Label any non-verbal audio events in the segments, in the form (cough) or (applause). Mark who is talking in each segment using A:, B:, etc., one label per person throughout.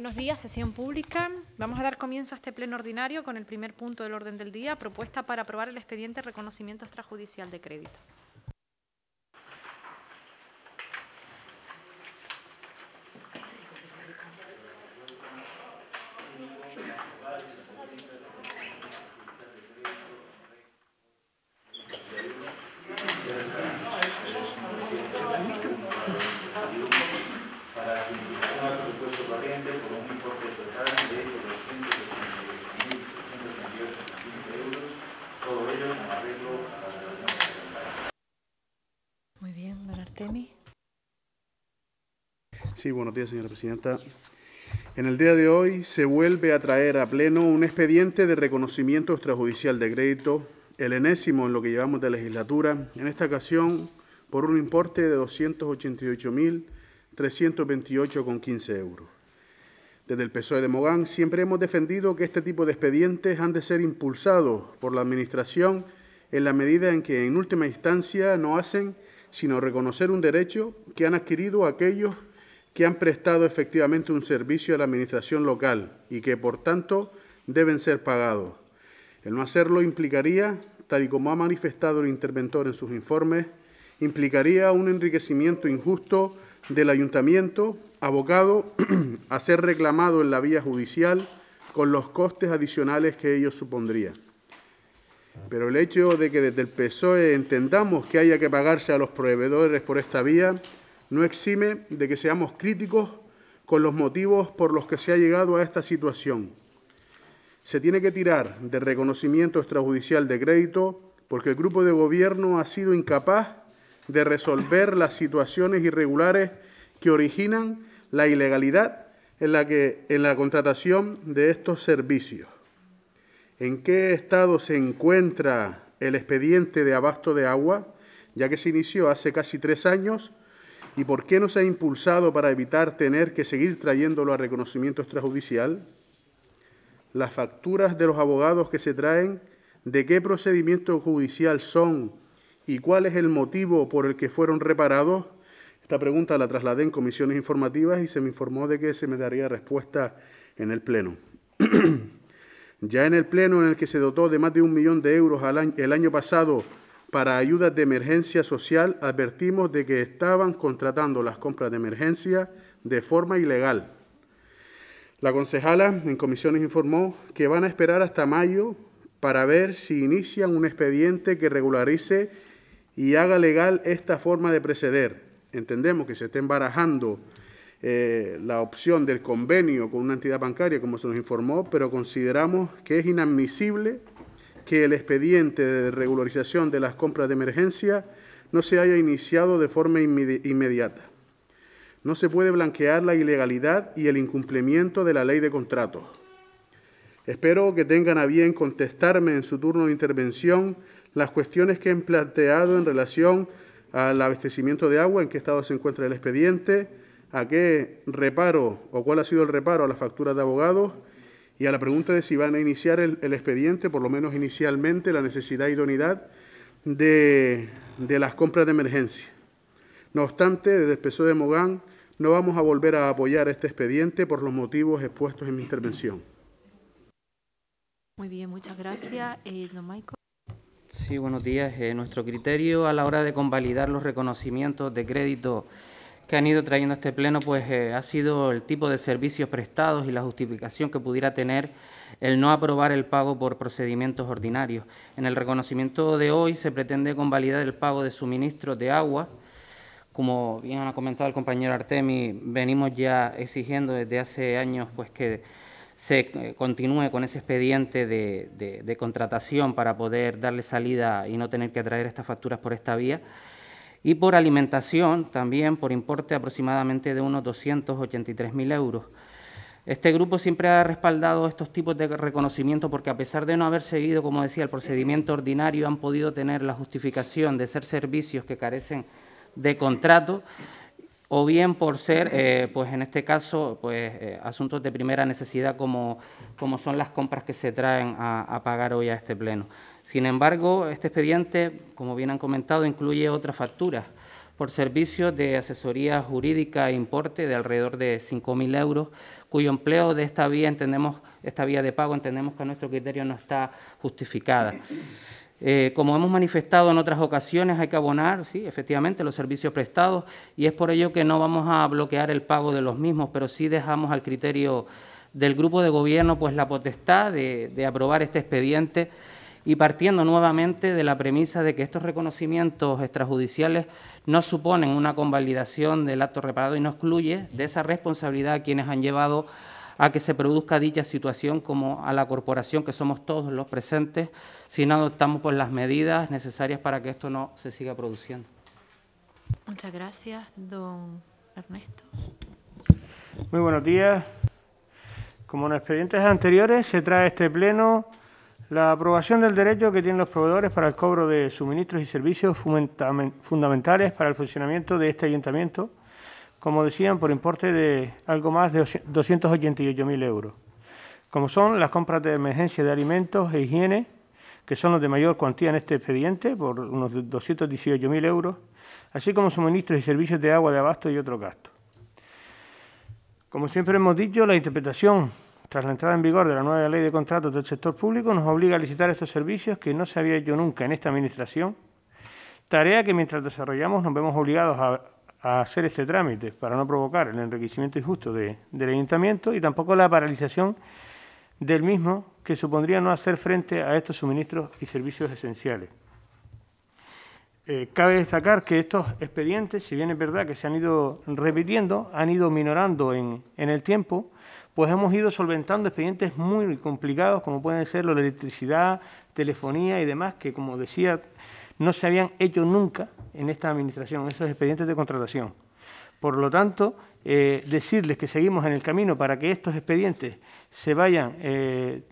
A: Buenos días, sesión pública. Vamos a dar comienzo a este pleno ordinario con el primer punto del orden del día, propuesta para aprobar el expediente reconocimiento extrajudicial de crédito.
B: Sí, buenos días, señora presidenta. En el día de hoy se vuelve a traer a pleno un expediente de reconocimiento extrajudicial de crédito, el enésimo en lo que llevamos de legislatura, en esta ocasión por un importe de 288.328,15 euros. Desde el PSOE de Mogán siempre hemos defendido que este tipo de expedientes han de ser impulsados por la Administración en la medida en que en última instancia no hacen sino reconocer un derecho que han adquirido aquellos que han prestado efectivamente un servicio a la administración local y que, por tanto, deben ser pagados. El no hacerlo implicaría, tal y como ha manifestado el interventor en sus informes, implicaría un enriquecimiento injusto del ayuntamiento abocado (clears throat) a ser reclamado en la vía judicial con los costes adicionales que ello supondría. Pero el hecho de que desde el PSOE entendamos que haya que pagarse a los proveedores por esta vía no exime de que seamos críticos con los motivos por los que se ha llegado a esta situación. Se tiene que tirar de reconocimiento extrajudicial de crédito porque el grupo de gobierno ha sido incapaz de resolver las situaciones irregulares que originan la ilegalidad en la, que, en la contratación de estos servicios. ¿En qué estado se encuentra el expediente de abasto de agua? Ya que se inició hace casi tres años ¿Y por qué no se ha impulsado para evitar tener que seguir trayéndolo a reconocimiento extrajudicial? Las facturas de los abogados que se traen, ¿de qué procedimiento judicial son y cuál es el motivo por el que fueron reparados? Esta pregunta la trasladé en comisiones informativas y se me informó de que se me daría respuesta en el Pleno. (clears throat) ya en el Pleno en el que se dotó de más de un millón de euros el año pasado para ayudas de emergencia social, advertimos de que estaban contratando las compras de emergencia de forma ilegal. La concejala en comisiones informó que van a esperar hasta mayo para ver si inician un expediente que regularice y haga legal esta forma de proceder. Entendemos que se está embarajando eh, la opción del convenio con una entidad bancaria, como se nos informó, pero consideramos que es inadmisible que el expediente de regularización de las compras de emergencia no se haya iniciado de forma inmediata. No se puede blanquear la ilegalidad y el incumplimiento de la ley de contratos. Espero que tengan a bien contestarme en su turno de intervención las cuestiones que han planteado en relación al abastecimiento de agua, en qué estado se encuentra el expediente, a qué reparo o cuál ha sido el reparo a las facturas de abogados y a la pregunta de si van a iniciar el, expediente, por lo menos inicialmente, la necesidad y idoneidad de, las compras de emergencia. No obstante, desde el PSOE de Mogán no vamos a volver a apoyar
C: este expediente
B: por los motivos expuestos en mi intervención.
A: Muy bien, muchas gracias. Eh, don Michael.
C: Sí, buenos días. Eh, nuestro criterio a la hora de convalidar los reconocimientos de crédito que han ido trayendo este pleno pues eh, ha sido el tipo de servicios prestados y la justificación que pudiera tener el no aprobar el pago por procedimientos ordinarios. En el reconocimiento de hoy se pretende convalidar el pago de suministros de agua. Como bien ha comentado el compañero Artemi, venimos ya exigiendo desde hace años pues que se eh, continúe con ese expediente de, de contratación para poder darle salida y no tener que traer estas facturas por esta vía y por alimentación también por importe aproximadamente de unos 283.000 euros. Este grupo siempre ha respaldado estos tipos de reconocimiento porque a pesar de no haber seguido, como decía, el procedimiento ordinario, han podido tener la justificación de ser servicios que carecen de contrato o bien por ser, eh, pues en este caso, pues eh, asuntos de primera necesidad como, son las compras que se traen a pagar hoy a este pleno. Sin embargo, este expediente, como bien han comentado, incluye otras facturas por servicios de asesoría jurídica e importe de alrededor de 5.000 euros, cuyo empleo de esta vía, entendemos, esta vía de pago entendemos que a nuestro criterio no está justificada. Eh, como hemos manifestado en otras ocasiones, hay que abonar, sí, efectivamente, los servicios prestados y es por ello que no vamos a bloquear el pago de los mismos, pero sí dejamos al criterio del grupo de gobierno pues la potestad de aprobar este expediente y partiendo nuevamente de la premisa de que estos reconocimientos extrajudiciales no suponen una convalidación del acto reparado y no excluye de esa responsabilidad a quienes han llevado a que se produzca dicha situación como a la corporación que somos todos los presentes si no adoptamos pues, las medidas necesarias para que esto no se siga produciendo.
A: Muchas gracias, don Ernesto.
D: Muy buenos días. Como en expedientes anteriores, se trae este pleno la aprobación del derecho que tienen los proveedores para el cobro de suministros y servicios fundamentales para el funcionamiento de este ayuntamiento, como decían, por importe de algo más de 288.000 euros, como son las compras de emergencia de alimentos e higiene, que son los de mayor cuantía en este expediente, por unos 218.000 euros, así como suministros y servicios de agua de abasto y otro gasto. Como siempre hemos dicho, la interpretación tras la entrada en vigor de la nueva ley de contratos del sector público, nos obliga a licitar estos servicios que no se había hecho nunca en esta Administración, tarea que mientras desarrollamos nos vemos obligados a, hacer este trámite para no provocar el enriquecimiento injusto del ayuntamiento y tampoco la paralización del mismo que supondría no hacer frente a estos suministros y servicios esenciales. Eh, cabe destacar que estos expedientes, si bien es verdad que se han ido repitiendo, han ido minorando en, en el tiempo, pues hemos ido solventando expedientes muy complicados, como pueden ser los de electricidad, telefonía y demás, que como decía, no se habían hecho nunca en esta administración, esos expedientes de contratación. Por lo tanto, eh, decirles que seguimos en el camino para que estos expedientes se vayan eh,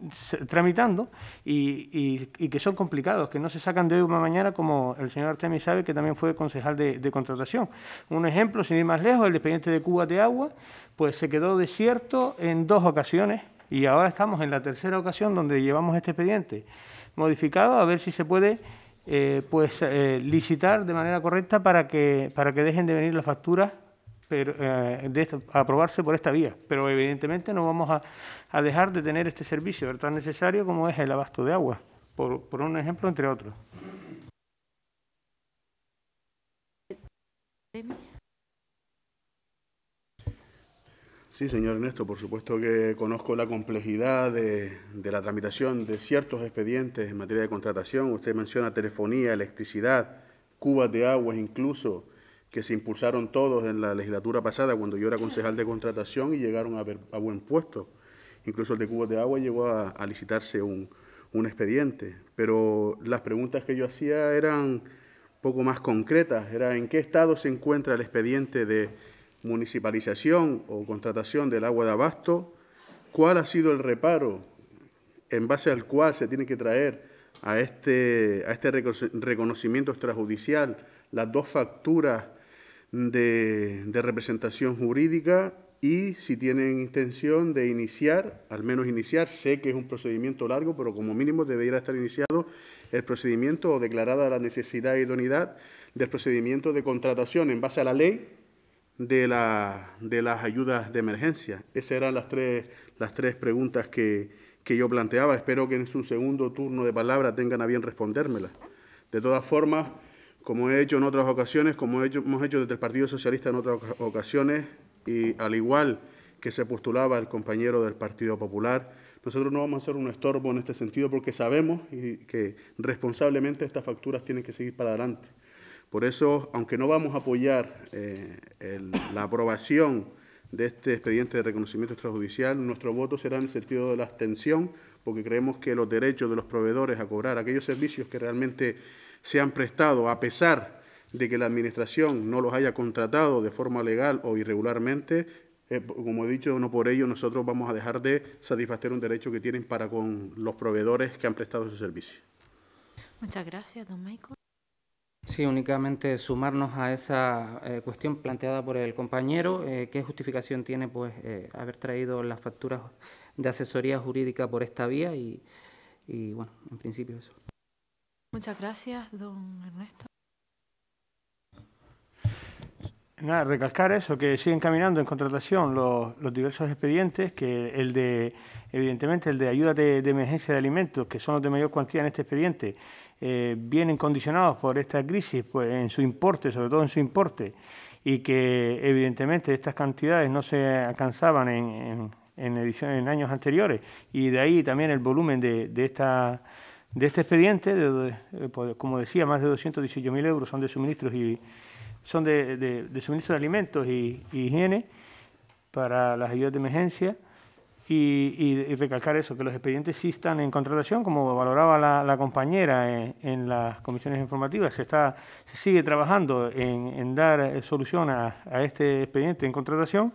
D: tramitando y, que son complicados, que no se sacan de una mañana como el señor Artemis sabe, que también fue concejal de, contratación. Un ejemplo, sin ir más lejos, el expediente de Cuba de Agua, pues se quedó desierto en dos ocasiones y ahora estamos en la tercera ocasión donde llevamos este expediente modificado a ver si se puede eh, pues licitar de manera correcta para que, para que dejen de venir las facturas eh, de aprobarse por esta vía, pero evidentemente no vamos a, dejar de tener este servicio tan necesario como es el abasto de agua, por, un ejemplo entre otros.
B: Sí, señor Ernesto, por supuesto que conozco la complejidad de, la tramitación de ciertos expedientes en materia de contratación. Usted menciona telefonía, electricidad, cubas de agua incluso, que se impulsaron todos en la legislatura pasada cuando yo era concejal de contratación y llegaron a, ver, a buen puesto. Incluso el de Cubos de Agua llegó a, a licitarse un, un, expediente. Pero las preguntas que yo hacía eran poco más concretas. Era en qué estado se encuentra el expediente de municipalización o contratación del agua de abasto, cuál ha sido el reparo en base al cual se tiene que traer a este, a este reconocimiento extrajudicial las dos facturas de, representación jurídica y si tienen intención de iniciar, al menos iniciar, sé que es un procedimiento largo, pero como mínimo debería estar iniciado el procedimiento o declarada la necesidad y idoneidad del procedimiento de contratación en base a la ley de, la, de las ayudas de emergencia. Esas eran las tres, las tres preguntas que, que yo planteaba. Espero que en su segundo turno de palabra tengan a bien respondérmelas. De todas formas, como he hecho en otras ocasiones, como hemos hecho desde el Partido Socialista en otras ocasiones, y al igual que se postulaba el compañero del Partido Popular, nosotros no vamos a hacer un estorbo en este sentido porque sabemos y que responsablemente estas facturas tienen que seguir para adelante. Por eso, aunque no vamos a apoyar eh, la aprobación de este expediente de reconocimiento extrajudicial, nuestro voto será en el sentido de la abstención, porque creemos que los derechos de los proveedores a cobrar aquellos servicios que realmente se han prestado a pesar de que la administración no los haya contratado de forma legal o irregularmente, eh, como he dicho, no por ello nosotros vamos a dejar de satisfacer un derecho que tienen para con los proveedores que han prestado su servicio.
A: Muchas gracias, don Michael.
C: Sí, únicamente sumarnos a esa eh, cuestión planteada por el compañero. Eh, ¿Qué justificación tiene pues haber traído las facturas de asesoría jurídica por esta vía? y bueno, en principio eso.
A: Muchas gracias, don Ernesto.
D: Nada, recalcar eso, que siguen caminando en contratación los, diversos expedientes, que el de, evidentemente, el de ayuda de, emergencia de alimentos, que son los de mayor cuantía en este expediente, eh, vienen condicionados por esta crisis pues, en su importe, sobre todo en su importe, y que evidentemente estas cantidades no se alcanzaban en, años anteriores, y de ahí también el volumen de, esta... De este expediente, eh, como decía, más de 218.000 euros son de suministros y son de, de alimentos y, higiene para las ayudas de emergencia y, recalcar eso, que los expedientes sí están en contratación, como valoraba la, compañera en, las comisiones informativas, se, está, se sigue trabajando en, dar eh, solución a este expediente en contratación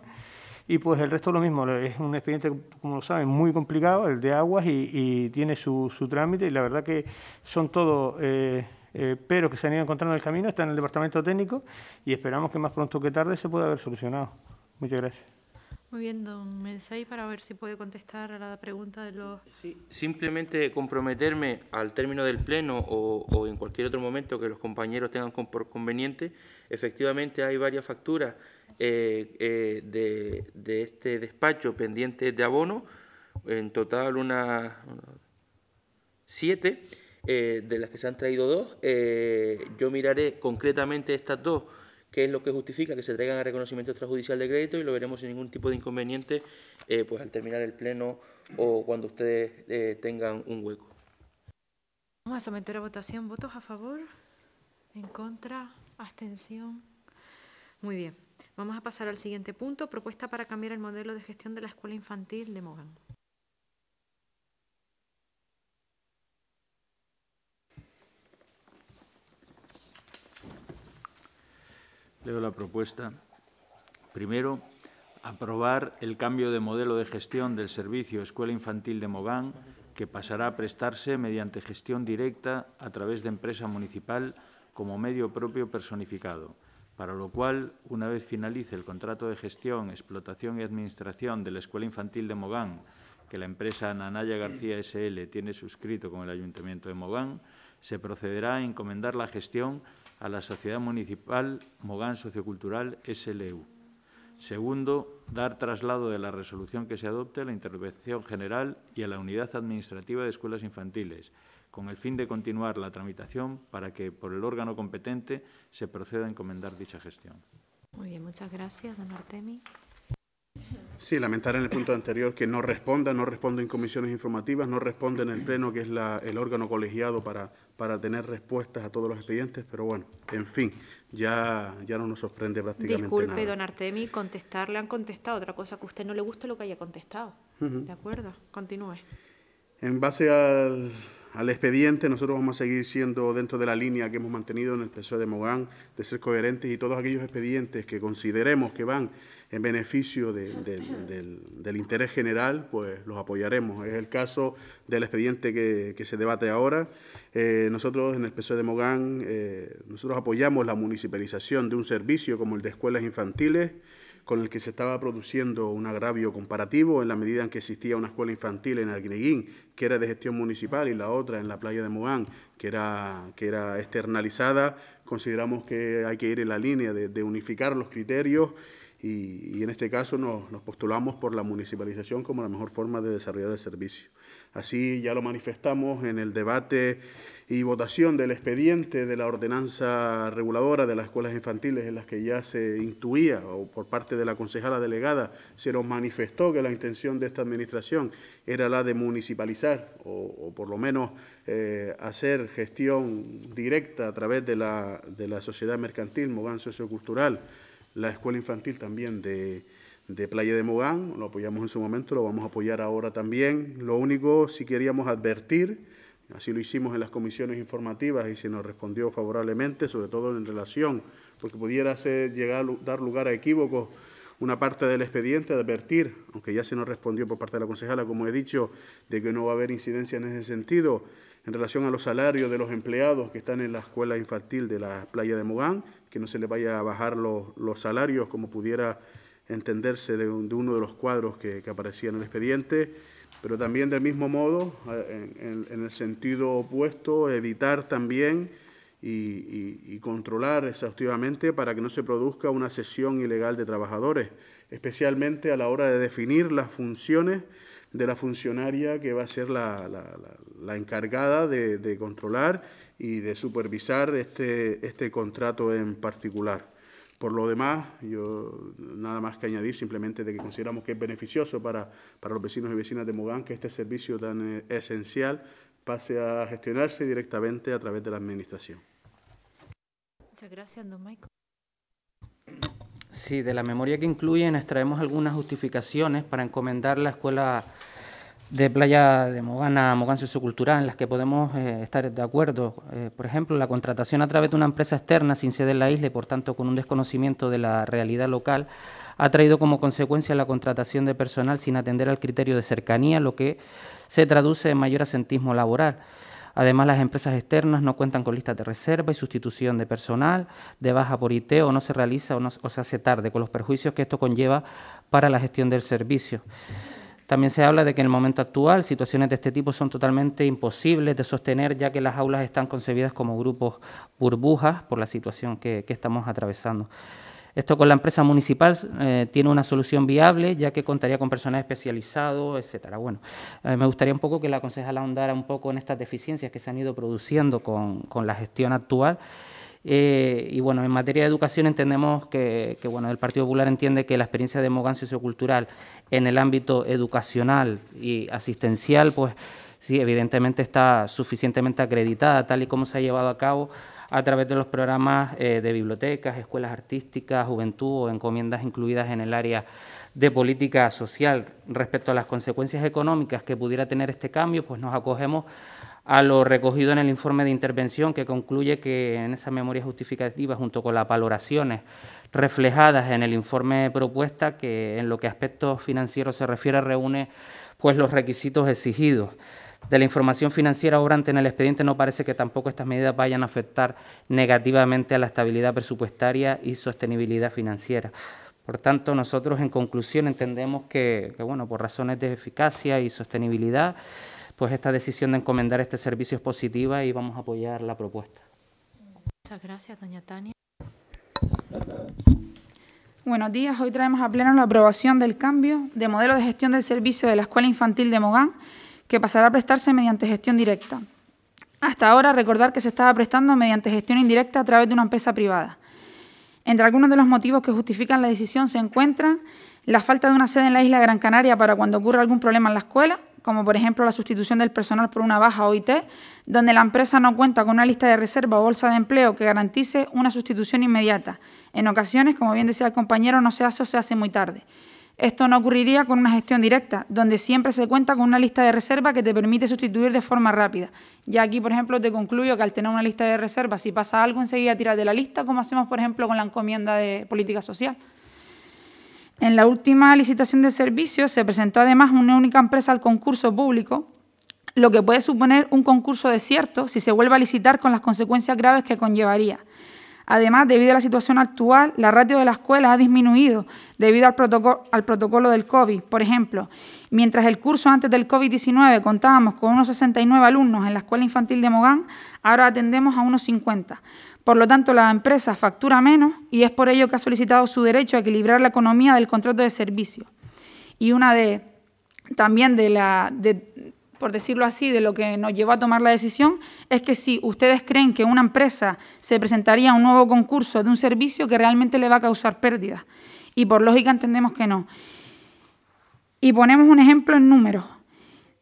D: y pues el resto lo mismo, es un expediente, como lo saben, muy complicado, el de aguas, y, tiene su, su, trámite, y la verdad que son todos eh, eh, peros que se han ido encontrando en el camino, está en el departamento técnico, y esperamos que más pronto que tarde se pueda haber solucionado. Muchas gracias.
A: Muy bien, don Mensay, para ver si puede contestar a la pregunta de los... Sí,
E: simplemente comprometerme al término del Pleno o, en cualquier otro momento que los compañeros tengan por conveniente. Efectivamente hay varias facturas eh, eh, de, este despacho pendiente de abono, en total unas siete, eh, de las que se han traído dos. yo miraré concretamente estas dos, que es lo que justifica que se traigan a reconocimiento extrajudicial de crédito y lo veremos sin ningún tipo de inconveniente pues al terminar el pleno o cuando ustedes tengan un hueco.
A: Vamos a someter a votación votos a favor, en contra, abstención. Muy bien. Vamos a pasar al siguiente punto, propuesta para cambiar el modelo de gestión de la escuela infantil de Mogán.
F: Leo la propuesta. Primero, aprobar el cambio de modelo de gestión del servicio Escuela Infantil de Mogán, que pasará a prestarse mediante gestión directa a través de empresa municipal como medio propio personificado para lo cual, una vez finalice el contrato de gestión, explotación y administración de la Escuela Infantil de Mogán, que la empresa Nanaya García SL tiene suscrito con el Ayuntamiento de Mogán, se procederá a encomendar la gestión a la Sociedad Municipal Mogán Sociocultural SLU. Segundo, dar traslado de la resolución que se adopte a la Intervención General y a la Unidad Administrativa de Escuelas Infantiles, con el fin de continuar la tramitación para que por el órgano competente se proceda
B: a encomendar dicha gestión.
A: Muy bien, muchas gracias, don Artemi.
B: Sí, lamentar en el punto anterior que no responda, no responde en comisiones informativas, no responde en el Pleno, que es el órgano colegiado para, para tener respuestas a todos los expedientes, pero bueno, en fin, ya, ya no nos sorprende prácticamente Disculpe, don
A: Artemi, contestar, le han contestado otra cosa que a usted no le gusta lo que haya contestado. ¿De acuerdo? Continúe.
B: En base al, al expediente. Nosotros vamos a seguir siendo dentro de la línea que hemos mantenido en el PSOE de Mogán, de ser coherentes y todos aquellos expedientes que consideremos que van en beneficio del, interés general, pues los apoyaremos. Es el caso del expediente que, se debate ahora. Eh, nosotros en el PSOE de Mogán, eh, nosotros apoyamos la municipalización de un servicio como el de escuelas infantiles, con el que se estaba produciendo un agravio comparativo en la medida en que existía una escuela infantil en Arguineguín, que era de gestión municipal, y la otra en la playa de Mogán, que era, que era externalizada. Consideramos que hay que ir en la línea de, unificar los criterios y, en este caso nos postulamos por la municipalización como la mejor forma de desarrollar el servicio. Así ya lo manifestamos en el debate y votación del expediente de la ordenanza reguladora de las escuelas infantiles en las que ya se intuía o por parte de la concejala delegada se nos manifestó que la intención de esta administración era la de municipalizar o, por lo menos eh, hacer gestión directa a través de la, de la sociedad mercantil, Mogán Sociocultural, la escuela infantil también de, de Playa de Mogán, lo apoyamos en su momento, lo vamos a apoyar ahora también. Lo único, si queríamos advertir, así lo hicimos en las comisiones informativas y se nos respondió favorablemente, sobre todo en relación, porque pudiera hacer, llegar, dar lugar a equívocos una parte del expediente, advertir, aunque ya se nos respondió por parte de la concejala, como he dicho, de que no va a haber incidencia en ese sentido, en relación a los salarios de los empleados que están en la escuela infantil de la playa de Mogán, que no se les vaya a bajar los, los salarios como pudiera entenderse de, uno de los cuadros que, aparecía en el expediente, pero también del mismo modo, eh, en, el sentido opuesto, editar también y, controlar exhaustivamente para que no se produzca una cesión ilegal de trabajadores, especialmente a la hora de definir las funciones de la funcionaria que va a ser la, encargada de, controlar y de supervisar este, este contrato en particular. Por lo demás, yo nada más que añadir simplemente de que consideramos que es beneficioso para, para los vecinos y vecinas de Mogán que este servicio tan eh, esencial pase a gestionarse directamente a través de la Administración.
A: Muchas gracias, don Michael.
C: Sí, de la memoria que incluyen extraemos algunas justificaciones para encomendar la escuela de playa de Mogana, Mogán cultura, en las que podemos eh, estar de acuerdo. Eh, por ejemplo, la contratación a través de una empresa externa sin sede en la isla y, por tanto, con un desconocimiento de la realidad local, ha traído como consecuencia la contratación de personal sin atender al criterio de cercanía, lo que se traduce en mayor asentismo laboral. Además, las empresas externas no cuentan con listas de reserva y sustitución de personal, de baja por IT o no se realiza o, o se hace tarde, con los perjuicios que esto conlleva para la gestión del servicio. También se habla de que en el momento actual situaciones de este tipo son totalmente imposibles de sostener ya que las aulas están concebidas como grupos burbujas por la situación que, estamos atravesando. Esto con la empresa municipal eh, tiene una solución viable, ya que contaría con personal especializado, etcétera. Bueno, eh, me gustaría un poco que la concejal ahondara un poco en estas deficiencias que se han ido produciendo con, con la gestión actual eh, y bueno, en materia de educación entendemos que, bueno, el Partido Popular entiende que la experiencia de Mogán sociocultural en el ámbito educacional y asistencial, pues sí, evidentemente está suficientemente acreditada, tal y como se ha llevado a cabo a través de los programas eh, de bibliotecas, escuelas artísticas, juventud o encomiendas incluidas en el área de política social. Respecto a las consecuencias económicas que pudiera tener este cambio, pues nos acogemos a lo recogido en el informe de intervención que concluye que en esa memoria justificativa, junto con las valoraciones reflejadas en el informe propuesta, que en lo que a aspectos financieros se refiere reúne pues los requisitos exigidos. De la información financiera obrante en el expediente no parece que tampoco estas medidas vayan a afectar negativamente a la estabilidad presupuestaria y sostenibilidad financiera. Por tanto, nosotros en conclusión entendemos que, que bueno, por razones de eficacia y sostenibilidad, pues esta decisión de encomendar este servicio es positiva y vamos a apoyar la propuesta.
A: Muchas gracias, doña Tania.
G: Buenos días. Hoy traemos a pleno la aprobación del cambio de modelo de gestión del servicio de la Escuela Infantil de Mogán, que pasará a prestarse mediante gestión directa. Hasta ahora, recordar que se estaba prestando mediante gestión indirecta a través de una empresa privada. Entre algunos de los motivos que justifican la decisión se encuentra la falta de una sede en la isla Gran Canaria para cuando ocurra algún problema en la escuela, como por ejemplo la sustitución del personal por una baja OIT, donde la empresa no cuenta con una lista de reserva o bolsa de empleo que garantice una sustitución inmediata. En ocasiones, como bien decía el compañero, no se hace o se hace muy tarde. Esto no ocurriría con una gestión directa, donde siempre se cuenta con una lista de reserva que te permite sustituir de forma rápida. Ya aquí, por ejemplo, te concluyo que al tener una lista de reserva, si pasa algo, enseguida tiras de la lista, como hacemos, por ejemplo, con la encomienda de política social. En la última licitación de servicios se presentó además una única empresa al concurso público, lo que puede suponer un concurso desierto si se vuelve a licitar con las consecuencias graves que conllevaría. Además, debido a la situación actual, la ratio de la escuela ha disminuido debido al, protocolo, al protocolo del COVID. Por ejemplo, mientras el curso antes del COVID-19 contábamos con unos 69 alumnos en la Escuela Infantil de Mogán, ahora atendemos a unos 50. Por lo tanto, la empresa factura menos y es por ello que ha solicitado su derecho a equilibrar la economía del contrato de servicio. Y una de, también de la, de, por decirlo así, de lo que nos llevó a tomar la decisión, es que si ustedes creen que una empresa se presentaría a un nuevo concurso de un servicio que realmente le va a causar pérdida. Y por lógica entendemos que no. Y ponemos un ejemplo en números.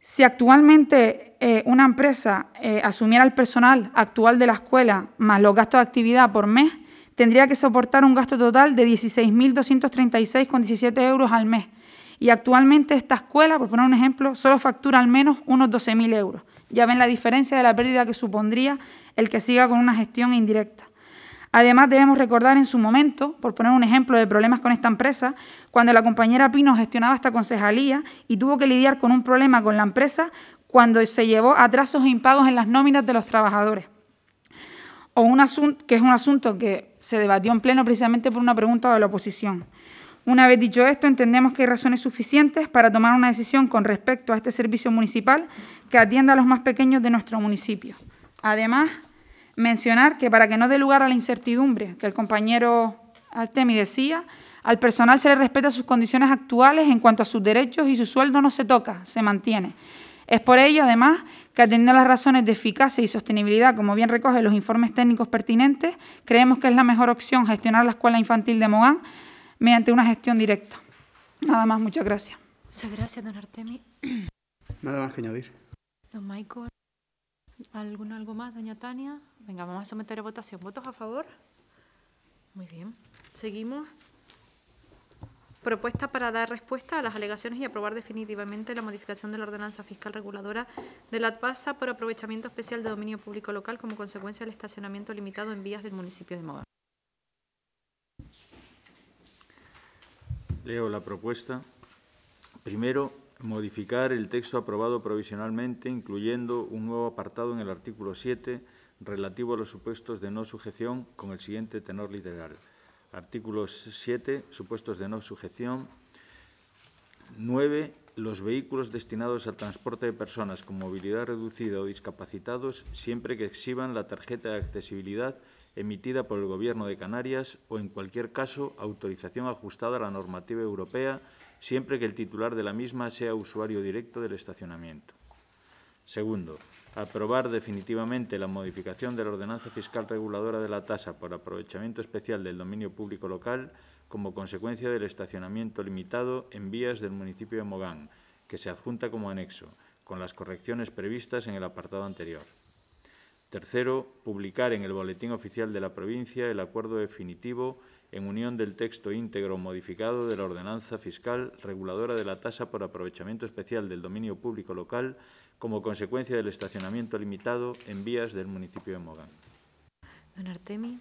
G: Si actualmente eh, una empresa eh, asumiera el personal actual de la escuela más los gastos de actividad por mes, tendría que soportar un gasto total de 16.236,17 euros al mes. Y actualmente esta escuela, por poner un ejemplo, solo factura al menos unos 12.000 euros. Ya ven la diferencia de la pérdida que supondría el que siga con una gestión indirecta. Además, debemos recordar en su momento, por poner un ejemplo de problemas con esta empresa, cuando la compañera Pino gestionaba esta concejalía y tuvo que lidiar con un problema con la empresa cuando se llevó atrasos e impagos en las nóminas de los trabajadores. O un que es un asunto que se debatió en pleno precisamente por una pregunta de la oposición. Una vez dicho esto, entendemos que hay razones suficientes para tomar una decisión con respecto a este servicio municipal que atienda a los más pequeños de nuestro municipio. Además, mencionar que para que no dé lugar a la incertidumbre que el compañero Artemi decía, al personal se le respeta sus condiciones actuales en cuanto a sus derechos y su sueldo no se toca, se mantiene. Es por ello, además, que atendiendo las razones de eficacia y sostenibilidad, como bien recoge los informes técnicos pertinentes, creemos que es la mejor opción gestionar la escuela infantil de Mogán mediante una gestión directa. Nada más, muchas gracias.
A: Muchas gracias, don Artemi.
B: Nada más que añadir.
A: Don Michael. ¿Alguno algo más, doña Tania? Venga, vamos a someter a votación. ¿Votos a favor? Muy bien. Seguimos. Propuesta para dar respuesta a las alegaciones y aprobar definitivamente la modificación de la ordenanza fiscal reguladora de la pasa por aprovechamiento especial de dominio público local como consecuencia del estacionamiento limitado en vías del municipio de Mogán.
F: Leo la propuesta. Primero, modificar el texto aprobado provisionalmente, incluyendo un nuevo apartado en el artículo 7 relativo a los supuestos de no sujeción con el siguiente tenor literal. Artículo 7, supuestos de no sujeción. 9. Los vehículos destinados al transporte de personas con movilidad reducida o discapacitados siempre que exhiban la tarjeta de accesibilidad emitida por el Gobierno de Canarias o, en cualquier caso, autorización ajustada a la normativa europea siempre que el titular de la misma sea usuario directo del estacionamiento. Segundo, aprobar definitivamente la modificación de la ordenanza fiscal reguladora de la tasa por aprovechamiento especial del dominio público local como consecuencia del estacionamiento limitado en vías del municipio de Mogán, que se adjunta como anexo, con las correcciones previstas en el apartado anterior. Tercero, publicar en el Boletín Oficial de la Provincia el acuerdo definitivo en unión del texto íntegro modificado de la ordenanza fiscal reguladora de la tasa por aprovechamiento especial del dominio público local como consecuencia del estacionamiento limitado
B: en vías del municipio de Mogán.
A: Don Artemi.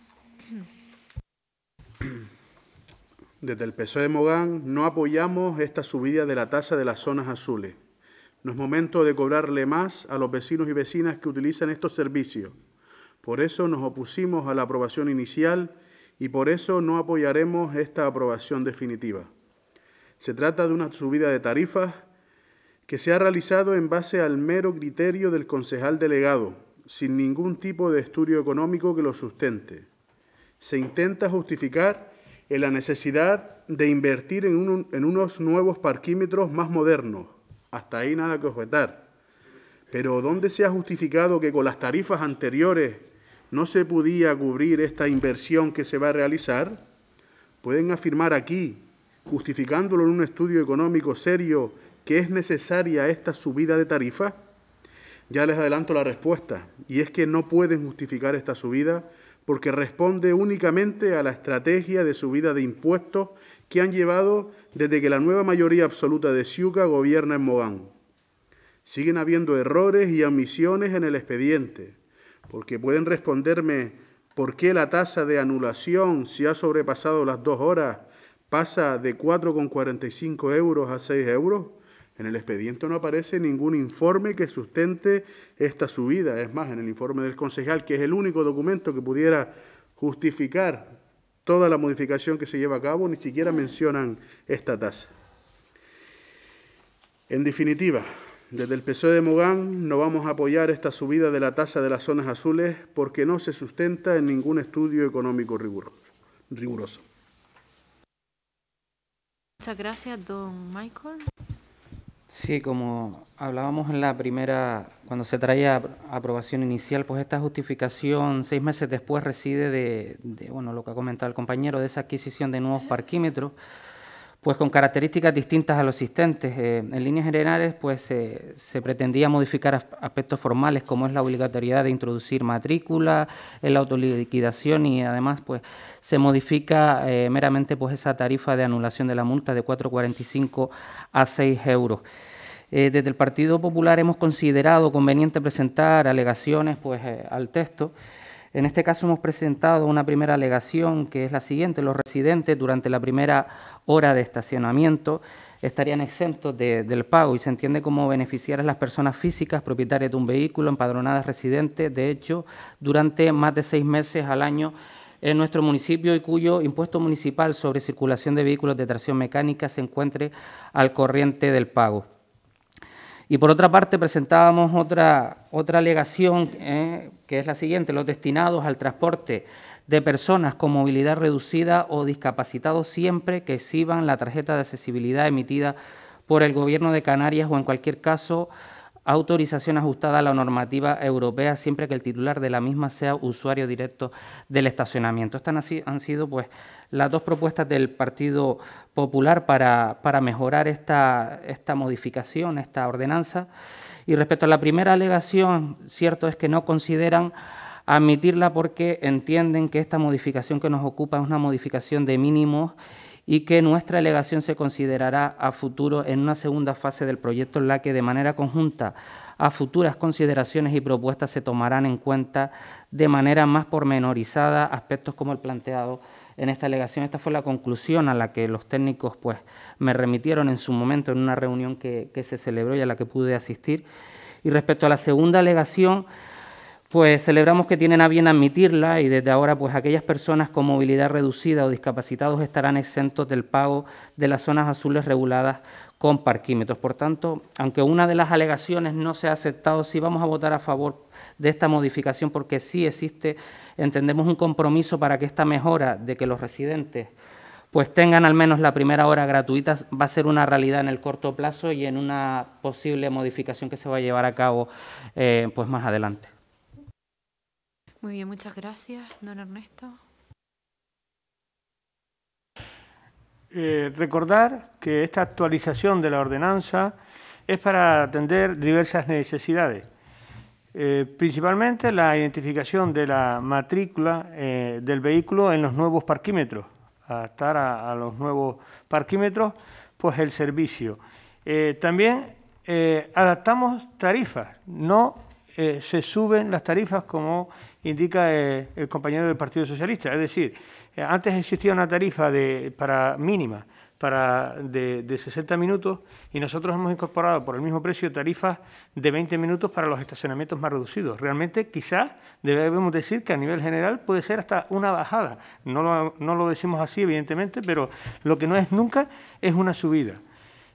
B: Desde el PSOE de Mogán no apoyamos esta subida de la tasa de las zonas azules. No es momento de cobrarle más a los vecinos y vecinas que utilizan estos servicios. Por eso nos opusimos a la aprobación inicial y por eso no apoyaremos esta aprobación definitiva. Se trata de una subida de tarifas que se ha realizado en base al mero criterio del concejal delegado, sin ningún tipo de estudio económico que lo sustente. Se intenta justificar en la necesidad de invertir en, en unos nuevos parquímetros más modernos. Hasta ahí nada que objetar. Pero ¿dónde se ha justificado que con las tarifas anteriores no se podía cubrir esta inversión que se va a realizar, pueden afirmar aquí, justificándolo en un estudio económico serio, que es necesaria esta subida de tarifa? Ya les adelanto la respuesta, y es que no pueden justificar esta subida porque responde únicamente a la estrategia de subida de impuestos que han llevado desde que la nueva mayoría absoluta de SIUCA gobierna en Mogán. Siguen habiendo errores y omisiones en el expediente porque pueden responderme, ¿por qué la tasa de anulación, si ha sobrepasado las dos horas, pasa de 4,45 euros a 6 euros? En el expediente no aparece ningún informe que sustente esta subida. Es más, en el informe del concejal, que es el único documento que pudiera justificar toda la modificación que se lleva a cabo, ni siquiera mencionan esta tasa. En definitiva, desde el PSOE de Mogán no vamos a apoyar esta subida de la tasa de las zonas azules porque no se sustenta en ningún estudio económico riguroso.
A: Muchas gracias, don Michael.
C: Sí, como hablábamos en la primera, cuando se traía aprobación inicial, pues esta justificación seis meses después reside de, de bueno, lo que ha comentado el compañero, de esa adquisición de nuevos parquímetros pues con características distintas a los existentes. Eh, en líneas generales, pues se pretendía modificar aspectos formales como es la obligatoriedad de introducir matrícula, la autoliquidación y además pues se modifica eh, meramente pues esa tarifa de anulación de la multa de 4,45 a 6 euros. Eh, desde el Partido Popular hemos considerado conveniente presentar alegaciones pues al texto. En este caso hemos presentado una primera alegación que es la siguiente. Los residentes durante la primera hora de estacionamiento estarían exentos del pago y se entiende como beneficiar a las personas físicas propietarias de un vehículo empadronadas residentes, de hecho, durante más de seis meses al año en nuestro municipio y cuyo impuesto municipal sobre circulación de vehículos de tracción mecánica se encuentre al corriente del pago. Y por otra parte, presentábamos otra, otra alegación, eh, que es la siguiente, los destinados al transporte de personas con movilidad reducida o discapacitados siempre que exhiban la tarjeta de accesibilidad emitida por el Gobierno de Canarias o en cualquier caso autorización ajustada a la normativa europea siempre que el titular de la misma sea usuario directo del estacionamiento. Estas han sido pues, las dos propuestas del Partido Popular para, para mejorar esta, esta modificación, esta ordenanza. Y respecto a la primera alegación, cierto es que no consideran admitirla porque entienden que esta modificación que nos ocupa es una modificación de mínimos y que nuestra alegación se considerará a futuro en una segunda fase del proyecto en la que de manera conjunta a futuras consideraciones y propuestas se tomarán en cuenta de manera más pormenorizada aspectos como el planteado en esta alegación. Esta fue la conclusión a la que los técnicos pues, me remitieron en su momento en una reunión que, que se celebró y a la que pude asistir. Y respecto a la segunda alegación, pues celebramos que tienen a bien admitirla y desde ahora pues aquellas personas con movilidad reducida o discapacitados estarán exentos del pago de las zonas azules reguladas con parquímetros. Por tanto, aunque una de las alegaciones no se ha aceptado, sí vamos a votar a favor de esta modificación porque sí existe, entendemos, un compromiso para que esta mejora de que los residentes pues tengan al menos la primera hora gratuita va a ser una realidad en el corto plazo y en una posible modificación que se va a llevar a cabo eh, pues más adelante.
A: Muy bien, muchas gracias, don Ernesto.
D: Eh, recordar que esta actualización de la ordenanza es para atender diversas necesidades, eh, principalmente la identificación de la matrícula eh, del vehículo en los nuevos parquímetros, adaptar a, a los nuevos parquímetros pues el servicio. también adaptamos tarifas, no eh, se suben las tarifas como indica eh, el compañero del Partido Socialista. Es decir, eh, antes existía una tarifa de, para mínima para de, de, 60 minutos y nosotros hemos incorporado por el mismo precio tarifas de 20 minutos para los estacionamientos más reducidos. Realmente quizás debemos decir que a nivel general puede ser hasta una bajada. No no lo decimos así, evidentemente, pero lo que no es nunca es una subida.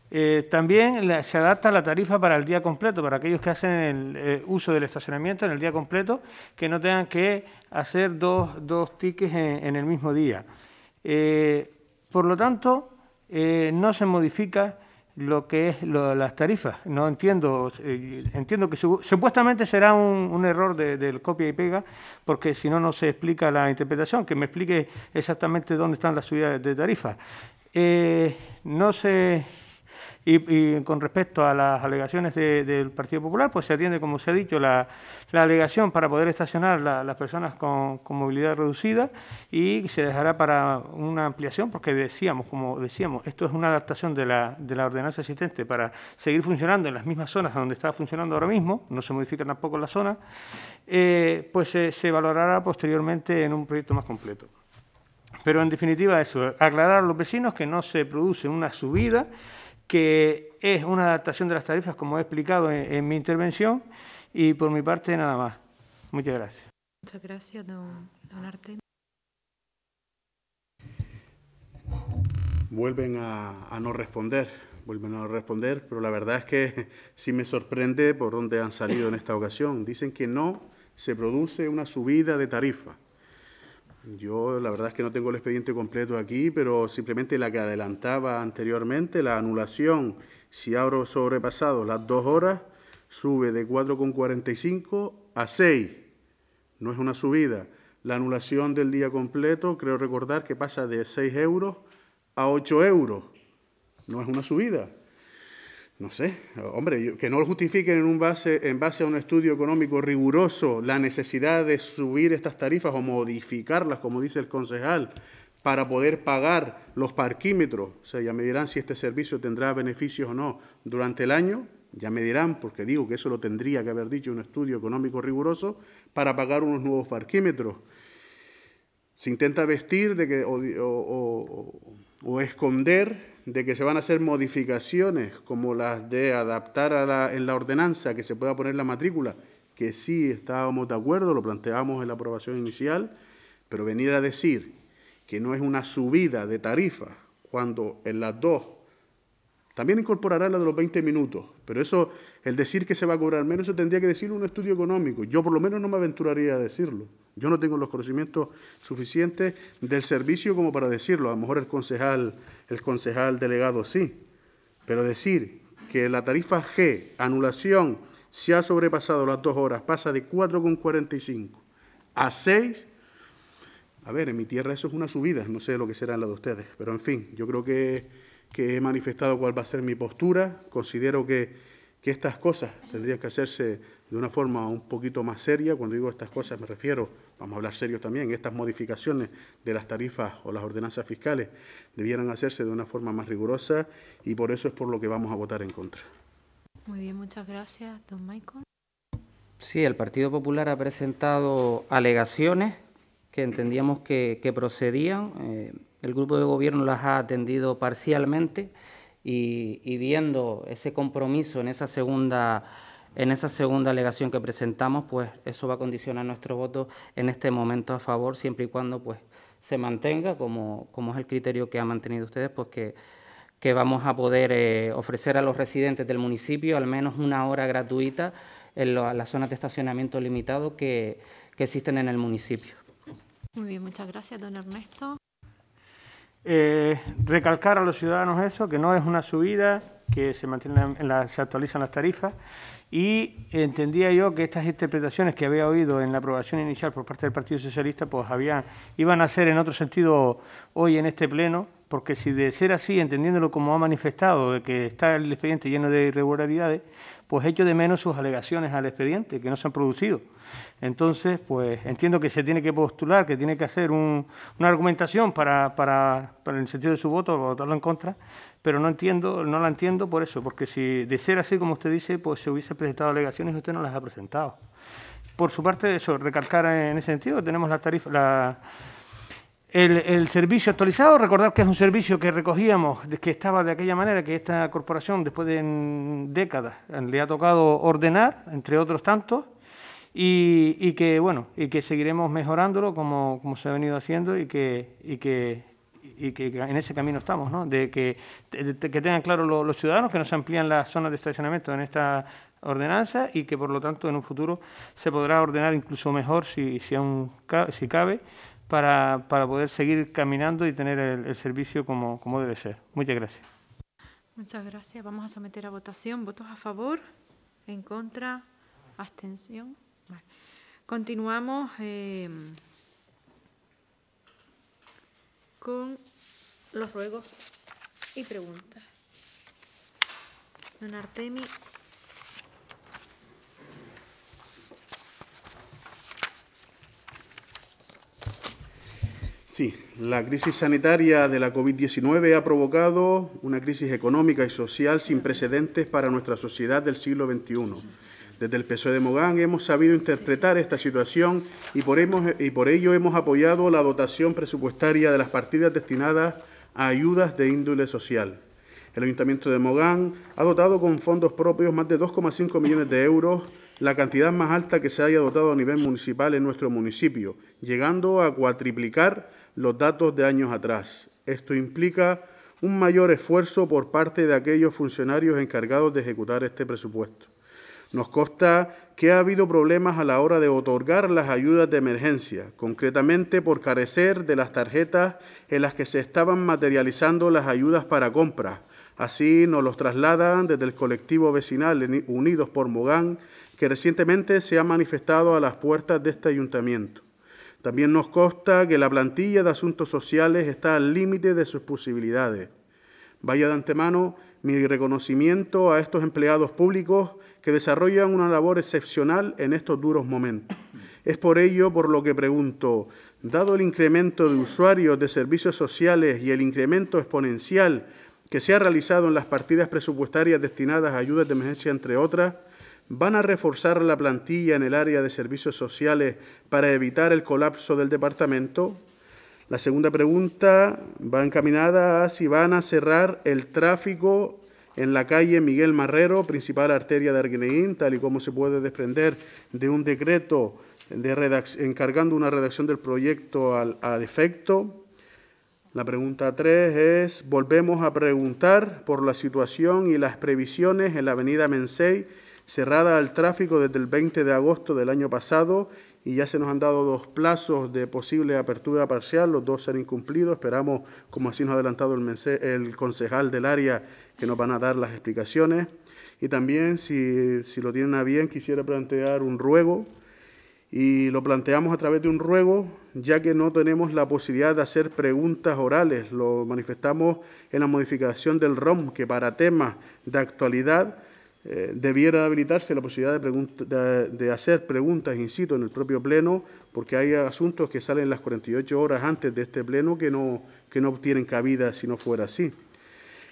D: Eh, también se adapta la tarifa para el día completo, para aquellos que hacen el eh, uso del estacionamiento en el día completo, que no tengan que hacer dos, tickets en, el mismo día. Eh, por lo tanto, no se modifica lo que es las tarifas. No entiendo, entiendo que supuestamente será un, error del copia y pega, porque si no, no se explica la interpretación, que me explique exactamente dónde están las subidas de tarifas. no se y, con respecto a las alegaciones del Partido Popular, pues se atiende, como se ha dicho, la, alegación para poder estacionar las personas con, movilidad reducida y se dejará para una ampliación, porque decíamos, como decíamos, esto es una adaptación de la, ordenanza existente para seguir funcionando en las mismas zonas donde está funcionando ahora mismo, no se modifica tampoco la zona, eh, pues se valorará posteriormente en un proyecto más completo. Pero en definitiva eso, aclarar a los vecinos que no se produce una subida que es una adaptación de las tarifas, como he explicado en, mi intervención, y por mi parte nada más. Muchas gracias.
A: Muchas gracias, don, don
B: Vuelven a, a no responder, vuelven a no responder, pero la verdad es que (laughs) sí me sorprende por dónde han salido en esta ocasión. Dicen que no se produce una subida de tarifa. Yo la verdad es que no tengo el expediente completo aquí, pero simplemente la que adelantaba anteriormente, la anulación, si abro sobrepasado las dos horas, sube de 4,45 a 6. No es una subida. La anulación del día completo, creo recordar que pasa de 6 euros a 8 euros. No es una subida no sé, hombre, que no lo justifiquen en, un base, en base a un estudio económico riguroso la necesidad de subir estas tarifas o modificarlas, como dice el concejal, para poder pagar los parquímetros. O sea, ya me dirán si este servicio tendrá beneficios o no durante el año, ya me dirán, porque digo que eso lo tendría que haber dicho un estudio económico riguroso, para pagar unos nuevos parquímetros. Se intenta vestir de que, o, o esconder de que se van a hacer modificaciones como las de adaptar a la, en la ordenanza que se pueda poner la matrícula, que sí estábamos de acuerdo, lo planteamos en la aprobación inicial, pero venir a decir que no es una subida de tarifa cuando en las dos también incorporará la de los 20 minutos, pero eso el decir que se va a cobrar menos, eso tendría que decirlo un estudio económico. Yo por lo menos no me aventuraría a decirlo. Yo no tengo los conocimientos suficientes del servicio como para decirlo. A lo mejor el concejal, el concejal delegado sí. Pero decir que la tarifa G, anulación, se ha sobrepasado las dos horas, pasa de 4,45 a 6. A ver, en mi tierra eso es una subida, no sé lo que será en la de ustedes, pero en fin, yo creo que, que he manifestado cuál va a ser mi postura. Considero que que estas cosas tendrían que hacerse de una forma un poquito más seria. Cuando digo estas cosas me refiero, vamos a hablar serio también, estas modificaciones de las tarifas o las ordenanzas fiscales debieran hacerse de una forma más rigurosa y por eso es por lo que vamos a votar en
C: contra.
A: Muy bien, muchas gracias, don Michael.
C: Sí, el Partido Popular ha presentado alegaciones que entendíamos que, procedían. Eh, el grupo de gobierno las ha atendido parcialmente y, viendo ese compromiso en esa segunda en esa segunda alegación que presentamos, pues eso va a condicionar nuestro voto en este momento a favor, siempre y cuando pues se mantenga, como, como es el criterio que ha mantenido ustedes, pues que, vamos a poder eh, ofrecer a los residentes del municipio al menos una hora gratuita en las zonas de estacionamiento limitado que, que existen en el municipio.
A: Muy bien, muchas gracias, don Ernesto.
D: Eh, recalcar a los ciudadanos eso, que no es una subida, que se mantienen se actualizan las tarifas. Y entendía yo que estas interpretaciones que había oído en la aprobación inicial por parte del Partido Socialista, pues iban a ser en otro sentido hoy en este pleno, porque si de ser así, entendiéndolo como ha manifestado, de que está el expediente lleno de irregularidades, pues hecho de menos sus alegaciones al expediente, que no se han producido. Entonces, pues entiendo que se tiene que postular, que tiene que hacer una argumentación para, para, el sentido de su voto, votarlo en contra, pero no entiendo, no la entiendo por eso, porque si de ser así, como usted dice, pues se hubiese presentado alegaciones y usted no las ha presentado. Por su parte, eso, recalcar en ese sentido, tenemos la tarifa, el, servicio actualizado, recordar que es un servicio que recogíamos, que estaba de aquella manera, que esta corporación después de décadas le ha tocado ordenar, entre otros tantos, y, que bueno, y que seguiremos mejorándolo como, se ha venido haciendo y que, que, en ese camino estamos, de que, que tengan claro los, ciudadanos que no se amplían las zonas de estacionamiento en esta ordenanza y que por lo tanto en un futuro se podrá ordenar incluso mejor si, si cabe para, poder seguir caminando y tener el, servicio como, debe ser. Muchas gracias.
A: Muchas gracias. Vamos a someter a votación. ¿Votos a favor? ¿En contra? ¿Abstención? Continuamos eh, con los ruegos y preguntas. Don Artemi
B: Sí, la crisis sanitaria de la COVID-19 ha provocado una crisis económica y social sin precedentes para nuestra sociedad del siglo XXI. Desde el PSOE de Mogán hemos sabido interpretar esta situación y por, y por ello hemos apoyado la dotación presupuestaria de las partidas destinadas a ayudas de índole social. El Ayuntamiento de Mogán ha dotado con fondos propios más de 2,5 millones de euros, la cantidad más alta que se haya dotado a nivel municipal en nuestro municipio, llegando a cuatriplicar los datos de años atrás. Esto implica un mayor esfuerzo por parte de aquellos funcionarios encargados de ejecutar este presupuesto. Nos consta que ha habido problemas a la hora de otorgar las ayudas de emergencia, concretamente por carecer de las tarjetas en las que se estaban materializando las ayudas para compra. Así nos los trasladan desde el colectivo vecinal Unidos por Mogán, que recientemente se ha manifestado a las puertas de este ayuntamiento. También nos consta que la plantilla de asuntos sociales está al límite de sus posibilidades. Vaya de antemano mi reconocimiento a estos empleados públicos que desarrollan una labor excepcional en estos duros momentos. Es por ello por lo que pregunto, dado el incremento de usuarios de servicios sociales y el incremento exponencial que se ha realizado en las partidas presupuestarias destinadas a ayudas de emergencia, entre otras, van a reforzar la plantilla en el área de servicios sociales para evitar el colapso del departamento? La segunda pregunta va encaminada a si van a cerrar el tráfico en la calle Miguel Marrero, principal arteria de Arguineguín, tal y como se puede desprender de un decreto encargando una redacción del proyecto al, al efecto. La pregunta tres es, volvemos a preguntar por la situación y las previsiones en la avenida Mensei cerrada al tráfico desde el 20 de agosto del año pasado y ya se nos han dado dos plazos de posible apertura parcial, los dos han incumplido. Esperamos, como así nos ha adelantado el, concejal del área, que nos van a dar las explicaciones. Y también, si, si lo tienen a bien, quisiera plantear un ruego y lo planteamos a través de un ruego, ya que no tenemos la posibilidad de hacer preguntas orales. Lo manifestamos en la modificación del ROM, que para temas de actualidad eh, debiera habilitarse la posibilidad de, hacer preguntas incito, en el propio pleno, porque hay asuntos que salen las 48 horas antes de este pleno que no, que no obtienen cabida si no fuera así.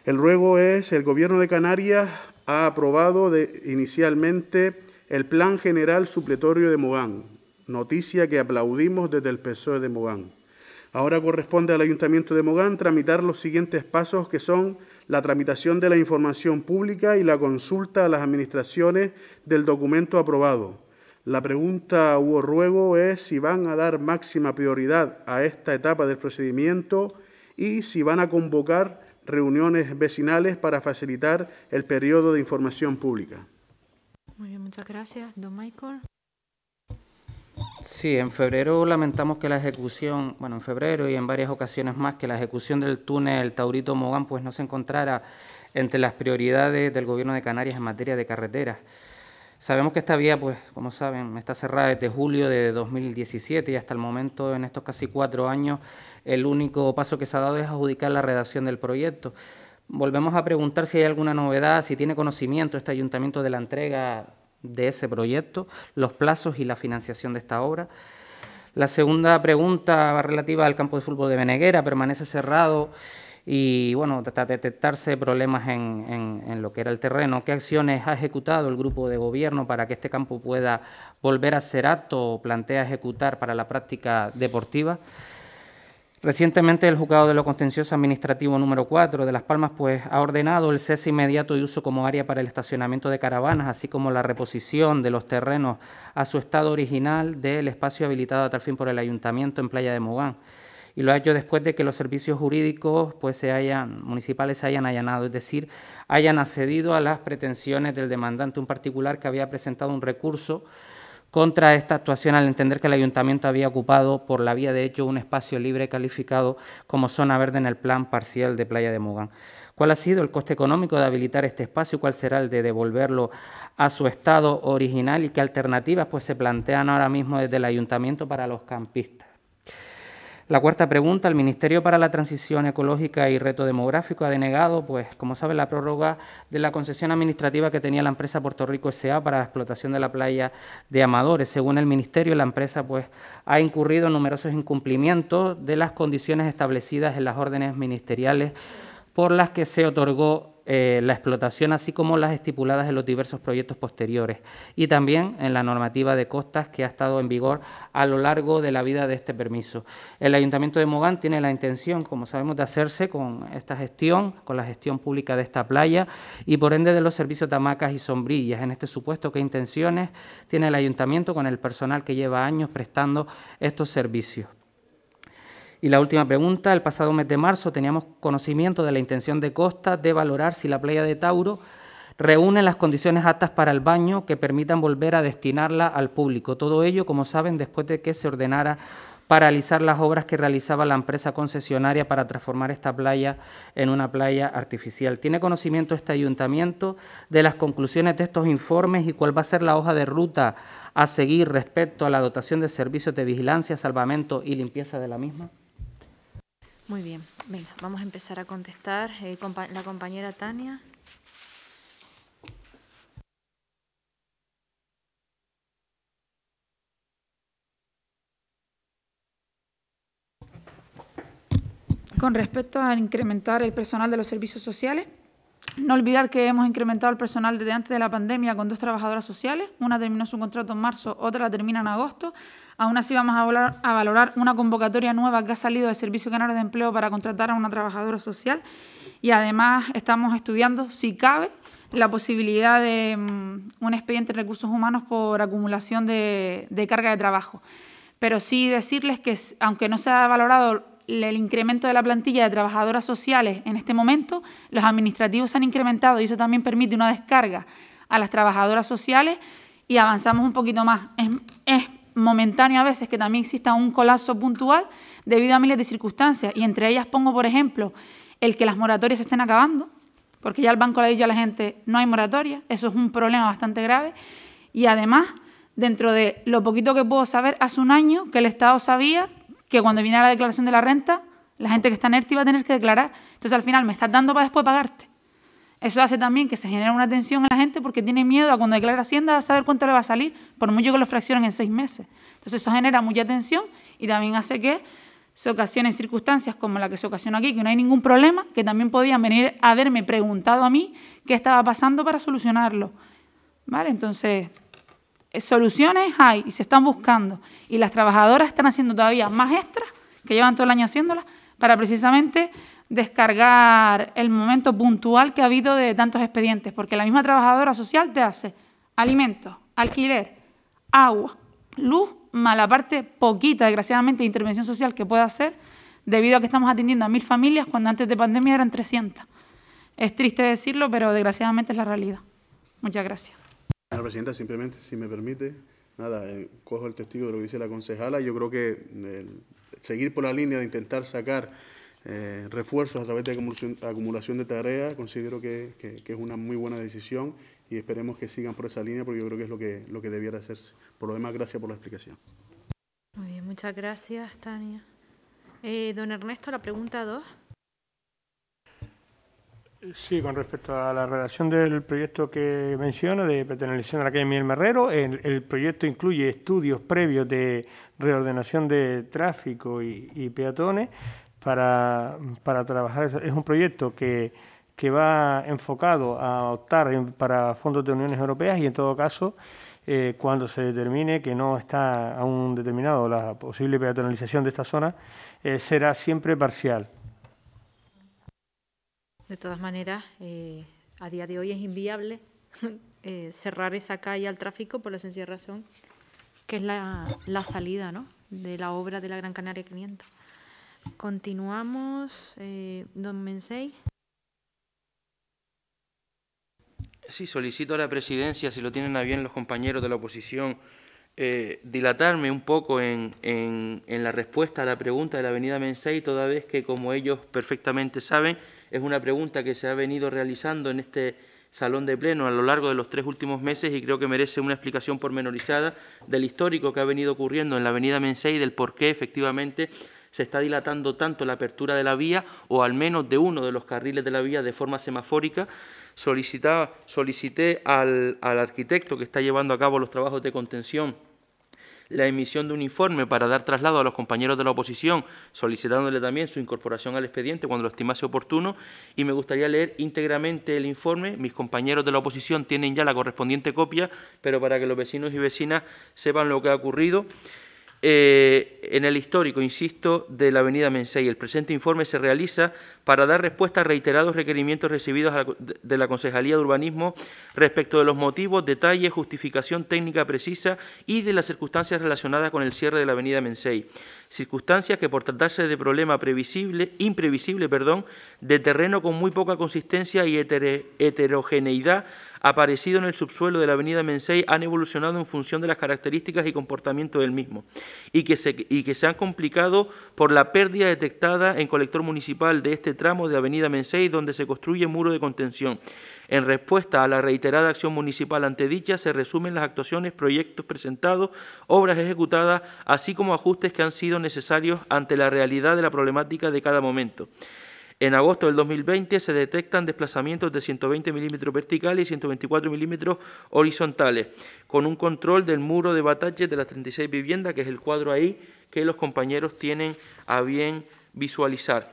B: El ruego es, el Gobierno de Canarias ha aprobado inicialmente el Plan General Supletorio de Mogán, noticia que aplaudimos desde el PSOE de Mogán. Ahora corresponde al Ayuntamiento de Mogán tramitar los siguientes pasos que son la tramitación de la información pública y la consulta a las administraciones del documento aprobado. La pregunta u ruego es si van a dar máxima prioridad a esta etapa del procedimiento y si van a convocar reuniones vecinales para facilitar el periodo de información pública. Muy bien,
A: muchas gracias,
B: don Michael.
C: Sí, en febrero lamentamos que la ejecución, bueno, en febrero y en varias ocasiones más, que la ejecución del túnel Taurito Mogán pues no se encontrara entre las prioridades del gobierno de Canarias en materia de carreteras. Sabemos que esta vía, pues, como saben, está cerrada desde julio de 2017 y hasta el momento, en estos casi cuatro años, el único paso que se ha dado es adjudicar la redacción del proyecto. Volvemos a preguntar si hay alguna novedad, si tiene conocimiento este ayuntamiento de la entrega de ese proyecto, los plazos y la financiación de esta obra. La segunda pregunta relativa al campo de fútbol de Beneguera, permanece cerrado y bueno, hasta detectarse problemas en, en, lo que era el terreno. ¿Qué acciones ha ejecutado el grupo de gobierno para que este campo pueda volver a ser acto o plantea ejecutar para la práctica deportiva? Recientemente el juzgado de lo contencioso administrativo número 4 de Las Palmas pues, ha ordenado el cese inmediato y uso como área para el estacionamiento de caravanas, así como la reposición de los terrenos a su estado original del espacio habilitado a tal fin por el ayuntamiento en Playa de Mogán y lo ha hecho después de que los servicios jurídicos pues, se hayan, municipales se hayan allanado, es decir, hayan accedido a las pretensiones del demandante, un particular que había presentado un recurso contra esta actuación al entender que el ayuntamiento había ocupado por la vía de hecho un espacio libre calificado como zona verde en el plan parcial de Playa de Mogán. ¿Cuál ha sido el coste económico de habilitar este espacio? ¿Cuál será el de devolverlo a su estado original? ¿Y qué alternativas pues, se plantean ahora mismo desde el ayuntamiento para los campistas? La cuarta pregunta, el Ministerio para la Transición Ecológica y Reto Demográfico ha denegado, pues, como saben, la prórroga de la concesión administrativa que tenía la empresa Puerto Rico S.A. para la explotación de la playa de Amadores. Según el Ministerio, la empresa, pues, ha incurrido en numerosos incumplimientos de las condiciones establecidas en las órdenes ministeriales por las que se otorgó eh, la explotación, así como las estipuladas en los diversos proyectos posteriores, y también en la normativa de costas que ha estado en vigor a lo largo de la vida de este permiso. El Ayuntamiento de Mogán tiene la intención, como sabemos, de hacerse con esta gestión, con la gestión pública de esta playa y por ende de los servicios de hamacas y sombrillas. En este supuesto, ¿qué intenciones tiene el Ayuntamiento con el personal que lleva años prestando estos servicios? Y la última pregunta, el pasado mes de marzo teníamos conocimiento de la intención de Costa de valorar si la playa de Tauro reúne las condiciones aptas para el baño que permitan volver a destinarla al público. Todo ello, como saben, después de que se ordenara paralizar las obras que realizaba la empresa concesionaria para transformar esta playa en una playa artificial. ¿Tiene conocimiento este ayuntamiento de las conclusiones de estos informes y cuál va a ser la hoja de ruta a seguir respecto a la dotación de servicios de vigilancia, salvamento y limpieza de la misma?
A: Muy bien, venga, vamos a empezar a contestar. Eh, la compañera Tania.
G: Con respecto a incrementar el personal de los servicios sociales, no olvidar que hemos incrementado el personal desde antes de la pandemia con dos trabajadoras sociales. Una terminó su contrato en marzo, otra la termina en agosto. Aún así vamos a valorar, una convocatoria nueva que ha salido del Servicio Canario de Empleo para contratar a una trabajadora social y además estamos estudiando, si cabe, la posibilidad de mm, un expediente de recursos humanos por acumulación de, carga de trabajo. Pero sí decirles que, aunque no se ha valorado el incremento de la plantilla de trabajadoras sociales en este momento, los administrativos se han incrementado y eso también permite una descarga a las trabajadoras sociales y avanzamos un poquito más. Es, es momentáneo a veces que también exista un colapso puntual debido a miles de circunstancias. Y entre ellas pongo, por ejemplo, el que las moratorias estén acabando, porque ya el banco le ha dicho a la gente no hay moratoria, eso es un problema bastante grave. Y además, dentro de lo poquito que puedo saber, hace un año que el Estado sabía que cuando viniera la declaración de la renta, la gente que está en ERTE va a tener que declarar. Entonces al final me estás dando para después pagarte. Eso hace también que se genere una tensión en la gente porque tiene miedo a cuando declara Hacienda a saber cuánto le va a salir, por mucho que lo fraccionen en seis meses. Entonces eso genera mucha tensión y también hace que se ocasionen circunstancias como la que se ocasiona aquí, que no hay ningún problema, que también podían venir a haberme preguntado a mí qué estaba pasando para solucionarlo. ¿Vale? Entonces, eh, soluciones hay y se están buscando. Y las trabajadoras están haciendo todavía más extras, que llevan todo el año haciéndolas, para precisamente descargar el momento puntual que ha habido de tantos expedientes, porque la misma trabajadora social te hace alimentos, alquiler, agua, luz, más la parte poquita, desgraciadamente, de intervención social que pueda hacer, debido a que estamos atendiendo a mil familias cuando antes de pandemia eran 300. Es triste decirlo, pero desgraciadamente es la realidad. Muchas gracias.
B: Señora Presidenta, simplemente, si me permite, nada, eh, cojo el testigo de lo que dice la concejala. Yo creo que eh, seguir por la línea de intentar sacar eh, refuerzos a través de acumulación, de tareas, considero que, es una muy buena decisión y esperemos que sigan por esa línea porque yo creo que es lo que, lo que debiera hacerse. Por lo demás, gracias por la explicación.
A: Muy bien, muchas gracias, Tania. Eh, don Ernesto, la pregunta 2.
D: Sí, con respecto a la relación del proyecto que menciona de paternalización de la calle Miguel Marrero, el, proyecto incluye estudios previos de reordenación de tráfico y peatones, para, para trabajar. Es un proyecto que, va enfocado a optar para fondos de uniones europeas y en todo caso eh, cuando se determine que no está aún determinado la posible peatonalización de esta zona, eh, será siempre parcial.
A: De todas maneras, eh, a día de hoy es inviable (laughs) cerrar esa calle al tráfico por la sencilla razón que es la, salida de la obra de la Gran Canaria 500. Continuamos, eh, don Mensei.
E: Sí, solicito a la presidencia, si lo tienen a bien los compañeros de la oposición, eh, dilatarme un poco en, la respuesta a la pregunta de la avenida Mensei, toda vez que, como ellos perfectamente saben, es una pregunta que se ha venido realizando en este salón de pleno a lo largo de los tres últimos meses y creo que merece una explicación pormenorizada del histórico que ha venido ocurriendo en la avenida Mensei, del por qué efectivamente se está dilatando tanto la apertura de la vía o al menos de uno de los carriles de la vía de forma semafórica, solicité al arquitecto que está llevando a cabo los trabajos de contención la emisión de un informe para dar traslado a los compañeros de la oposición, solicitándole también su incorporación al expediente cuando lo estimase oportuno, y me gustaría leer íntegramente el informe. Mis compañeros de la oposición tienen ya la correspondiente copia, pero para que los vecinos y vecinas sepan lo que ha ocurrido. Eh, en el histórico, insisto, de la avenida Mensei. El presente informe se realiza para dar respuesta a reiterados requerimientos recibidos de la Concejalía de Urbanismo respecto de los motivos, detalles, justificación técnica precisa y de las circunstancias relacionadas con el cierre de la avenida Mensei. Circunstancias que por tratarse de problema previsible, imprevisible perdón, de terreno con muy poca consistencia y heterogeneidad aparecido en el subsuelo de la avenida Mensei han evolucionado en función de las características y comportamiento del mismo y que, se, y que se han complicado por la pérdida detectada en colector municipal de este tramo de avenida Mensei donde se construye muro de contención. En respuesta a la reiterada acción municipal ante dicha... se resumen las actuaciones, proyectos presentados, obras ejecutadas, así como ajustes que han sido necesarios ante la realidad de la problemática de cada momento. En agosto del 2020 se detectan desplazamientos de 120 milímetros verticales y 124 milímetros horizontales, con un control del muro de batalla de las 36 viviendas, que es el cuadro ahí que los compañeros tienen a bien visualizar.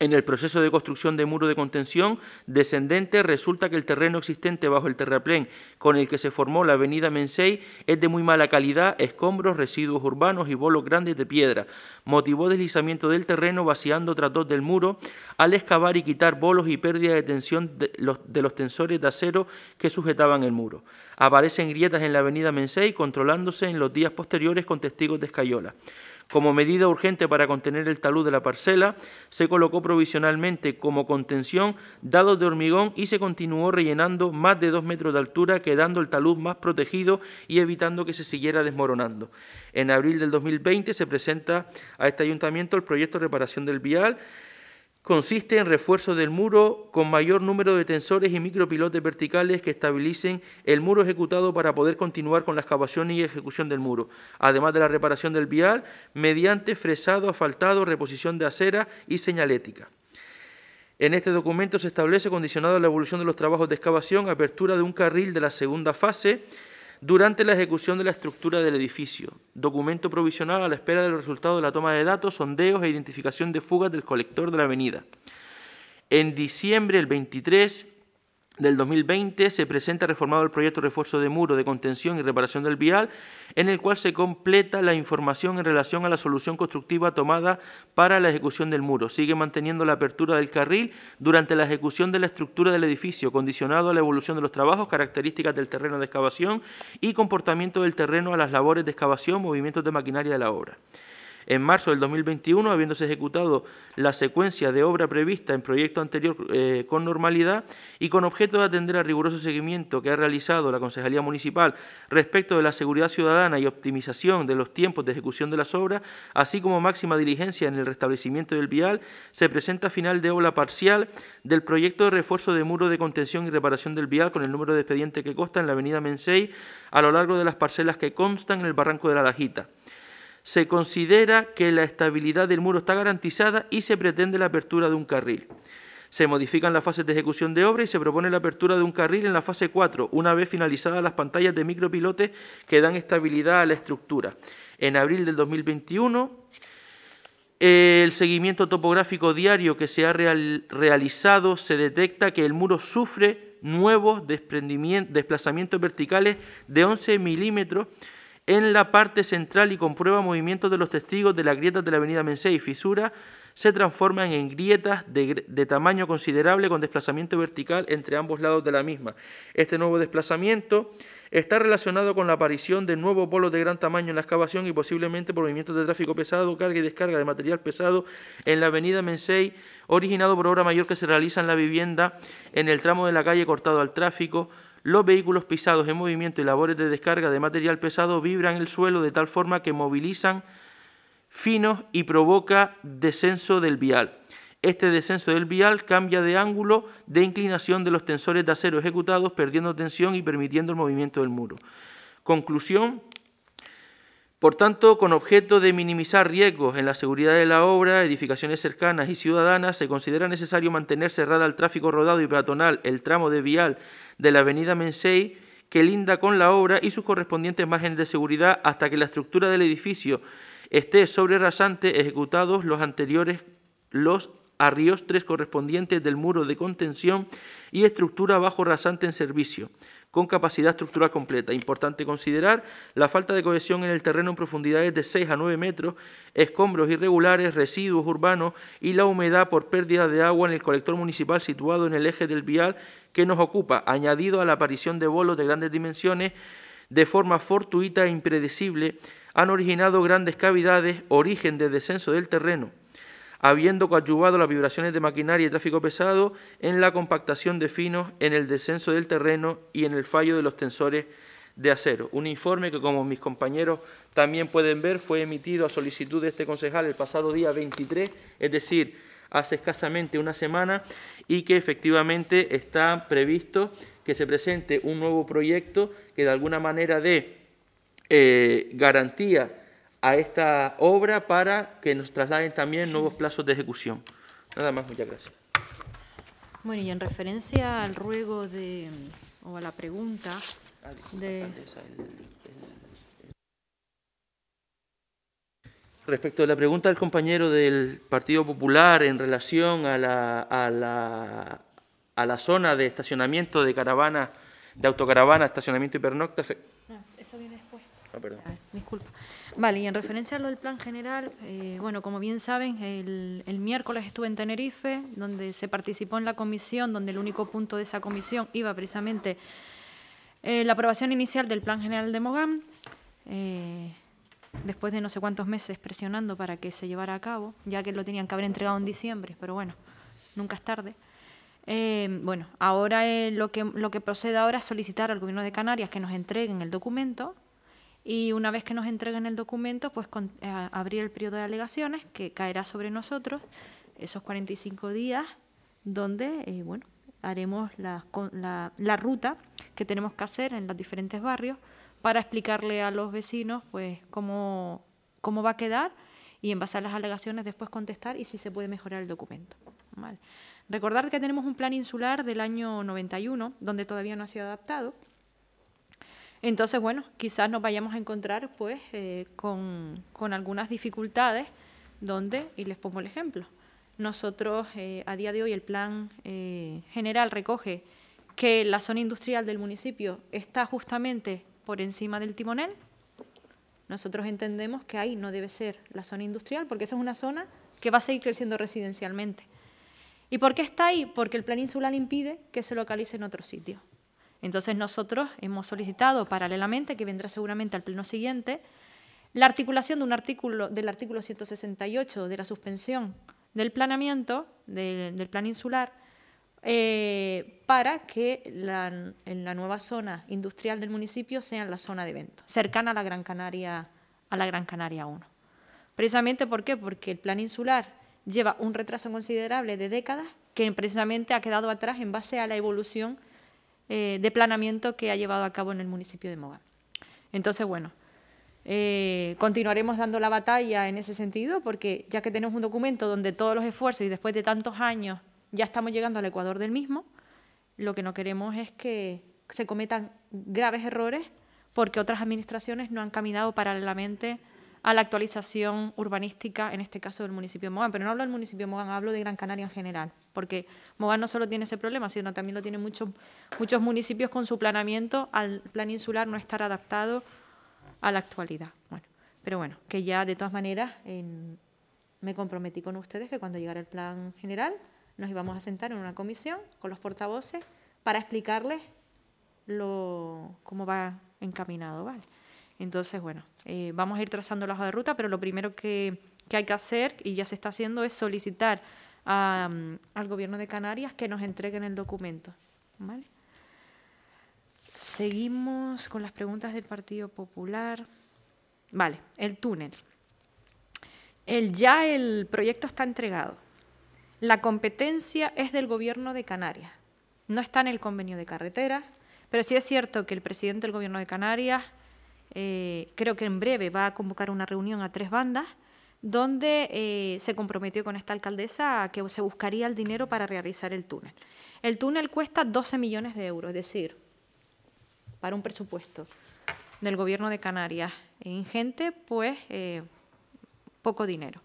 E: En el proceso de construcción de muro de contención descendente resulta que el terreno existente bajo el terraplén con el que se formó la avenida Mensei es de muy mala calidad, escombros, residuos urbanos y bolos grandes de piedra. Motivó deslizamiento del terreno vaciando tratos del muro al excavar y quitar bolos y pérdida de tensión de los, de los tensores de acero que sujetaban el muro. Aparecen grietas en la avenida Mensei controlándose en los días posteriores con testigos de escayola. Como medida urgente para contener el talud de la parcela, se colocó provisionalmente como contención dados de hormigón y se continuó rellenando más de dos metros de altura, quedando el talud más protegido y evitando que se siguiera desmoronando. En abril del 2020 se presenta a este ayuntamiento el proyecto de reparación del vial consiste en refuerzo del muro con mayor número de tensores y micropilotes verticales que estabilicen el muro ejecutado para poder continuar con la excavación y ejecución del muro, además de la reparación del vial mediante fresado, asfaltado, reposición de acera y señalética. En este documento se establece, condicionado a la evolución de los trabajos de excavación, apertura de un carril de la segunda fase durante la ejecución de la estructura del edificio, documento provisional a la espera del resultado de la toma de datos, sondeos e identificación de fugas del colector de la avenida. En diciembre el 23 del 2020 se presenta reformado el proyecto de refuerzo de muro de contención y reparación del vial, en el cual se completa la información en relación a la solución constructiva tomada para la ejecución del muro. Sigue manteniendo la apertura del carril durante la ejecución de la estructura del edificio, condicionado a la evolución de los trabajos, características del terreno de excavación y comportamiento del terreno a las labores de excavación, movimientos de maquinaria de la obra. En marzo del 2021, habiéndose ejecutado la secuencia de obra prevista en proyecto anterior eh, con normalidad y con objeto de atender al riguroso seguimiento que ha realizado la Concejalía Municipal respecto de la seguridad ciudadana y optimización de los tiempos de ejecución de las obras, así como máxima diligencia en el restablecimiento del vial, se presenta final de obra parcial del proyecto de refuerzo de muro de contención y reparación del vial con el número de expediente que consta en la avenida Mensei a lo largo de las parcelas que constan en el barranco de la Lajita se considera que la estabilidad del muro está garantizada y se pretende la apertura de un carril. Se modifican las fases de ejecución de obra y se propone la apertura de un carril en la fase 4, una vez finalizadas las pantallas de micropilote que dan estabilidad a la estructura. En abril del 2021, el seguimiento topográfico diario que se ha realizado se detecta que el muro sufre nuevos desplazamientos verticales de 11 milímetros en la parte central y comprueba movimientos de los testigos de las grietas de la avenida mensey y fisura se transforman en grietas de, de, tamaño considerable con desplazamiento vertical entre ambos lados de la misma. Este nuevo desplazamiento está relacionado con la aparición de nuevos polos de gran tamaño en la excavación y posiblemente por movimientos de tráfico pesado, carga y descarga de material pesado en la avenida Mensei, originado por obra mayor que se realiza en la vivienda en el tramo de la calle cortado al tráfico, los vehículos pisados en movimiento y labores de descarga de material pesado vibran el suelo de tal forma que movilizan finos y provoca descenso del vial. Este descenso del vial cambia de ángulo de inclinación de los tensores de acero ejecutados, perdiendo tensión y permitiendo el movimiento del muro. Conclusión. Por tanto, con objeto de minimizar riesgos en la seguridad de la obra, edificaciones cercanas y ciudadanas, se considera necesario mantener cerrada al tráfico rodado y peatonal el tramo de vial de la avenida Mensei que linda con la obra y sus correspondientes márgenes de seguridad hasta que la estructura del edificio esté sobre rasante ejecutados los anteriores los arriostres correspondientes del muro de contención y estructura bajo rasante en servicio con capacidad estructural completa. Importante considerar la falta de cohesión en el terreno en profundidades de 6 a 9 metros, escombros irregulares, residuos urbanos y la humedad por pérdida de agua en el colector municipal situado en el eje del vial que nos ocupa, añadido a la aparición de bolos de grandes dimensiones de forma fortuita e impredecible, han originado grandes cavidades, origen de descenso del terreno habiendo coadyuvado las vibraciones de maquinaria y tráfico pesado en la compactación de finos, en el descenso del terreno y en el fallo de los tensores de acero. Un informe que, como mis compañeros también pueden ver, fue emitido a solicitud de este concejal el pasado día 23, es decir, hace escasamente una semana, y que efectivamente está previsto que se presente un nuevo proyecto que de alguna manera de eh, garantía a esta obra para que nos trasladen también nuevos plazos de ejecución. Nada más, muchas gracias.
A: Bueno, y en referencia al ruego de, o a la pregunta de...
E: Respecto a la pregunta del compañero del Partido Popular en relación a la, a la, zona de estacionamiento de caravana de autocaravana, estacionamiento hipernocta...
A: No, ah, eso viene después.
E: Ah, perdón. Ah, disculpa.
A: Vale, y en referencia a lo del plan general, eh, bueno, como bien saben, el, miércoles estuve en Tenerife, donde se participó en la comisión, donde el único punto de esa comisión iba precisamente eh, la aprobación inicial del plan general de Mogán, eh, después de no sé cuántos meses presionando para que se llevara a cabo, ya que lo tenían que haber entregado en diciembre, pero bueno, nunca es tarde. bueno, ahora lo, que, lo que procede ahora es solicitar al Gobierno de Canarias que nos entreguen el documento y una vez que nos entreguen el documento, pues eh, abrir el periodo de alegaciones que caerá sobre nosotros esos 45 días donde, eh, bueno, haremos la, la, ruta que tenemos que hacer en los diferentes barrios para explicarle a los vecinos pues cómo, cómo va a quedar y en base a las alegaciones después contestar y si se puede mejorar el documento. Vale. Recordar que tenemos un plan insular del año 91, donde todavía no ha sido adaptado, entonces, bueno, quizás nos vayamos a encontrar pues eh, con, algunas dificultades donde, y les pongo el ejemplo, nosotros eh, a día de hoy el plan eh, general recoge que la zona industrial del municipio está justamente por encima del timonel. Nosotros entendemos que ahí no debe ser la zona industrial porque esa es una zona que va a seguir creciendo residencialmente. ¿Y por qué está ahí? Porque el plan insular impide que se localice en otro sitio. Entonces nosotros hemos solicitado paralelamente, que vendrá seguramente al pleno siguiente, la articulación de un artículo, del artículo 168 de la suspensión del planeamiento, del, plan insular, eh, para que la, en la nueva zona industrial del municipio sea la zona de eventos, cercana a la Gran Canaria, a la Gran Canaria 1. Precisamente ¿por qué? Porque el plan insular lleva un retraso considerable de décadas que precisamente ha quedado atrás en base a la evolución eh, de planeamiento que ha llevado a cabo en el municipio de Moga. Entonces, bueno, eh, continuaremos dando la batalla en ese sentido, porque ya que tenemos un documento donde todos los esfuerzos y después de tantos años ya estamos llegando al Ecuador del mismo, lo que no queremos es que se cometan graves errores porque otras administraciones no han caminado paralelamente a la actualización urbanística, en este caso del municipio de Mogán. Pero no hablo del municipio de Mogán, hablo de Gran Canaria en general, porque Mogán no solo tiene ese problema, sino también lo tienen muchos, muchos municipios con su planeamiento al plan insular no estar adaptado a la actualidad. Bueno, pero bueno, que ya de todas maneras me comprometí con ustedes que cuando llegara el plan general nos íbamos a sentar en una comisión con los portavoces para explicarles lo, cómo va encaminado, ¿vale? Entonces, bueno, eh, vamos a ir trazando la hoja de ruta, pero lo primero que, hay que hacer, y ya se está haciendo, es solicitar mm, al gobierno de Canarias que nos entreguen el documento. Seguimos con las preguntas del Partido Popular. Vale, el túnel. El, ya el proyecto está entregado. La competencia es del gobierno de Canarias. No está en el convenio de carreteras, pero sí es cierto que el presidente del gobierno de Canarias eh, creo que en breve va a convocar una reunión a tres bandas donde eh, se comprometió con esta alcaldesa a que se buscaría el dinero para realizar el túnel. El túnel cuesta 12 millones de euros, es decir, para un presupuesto del gobierno de Canarias e ingente, pues eh, poco dinero.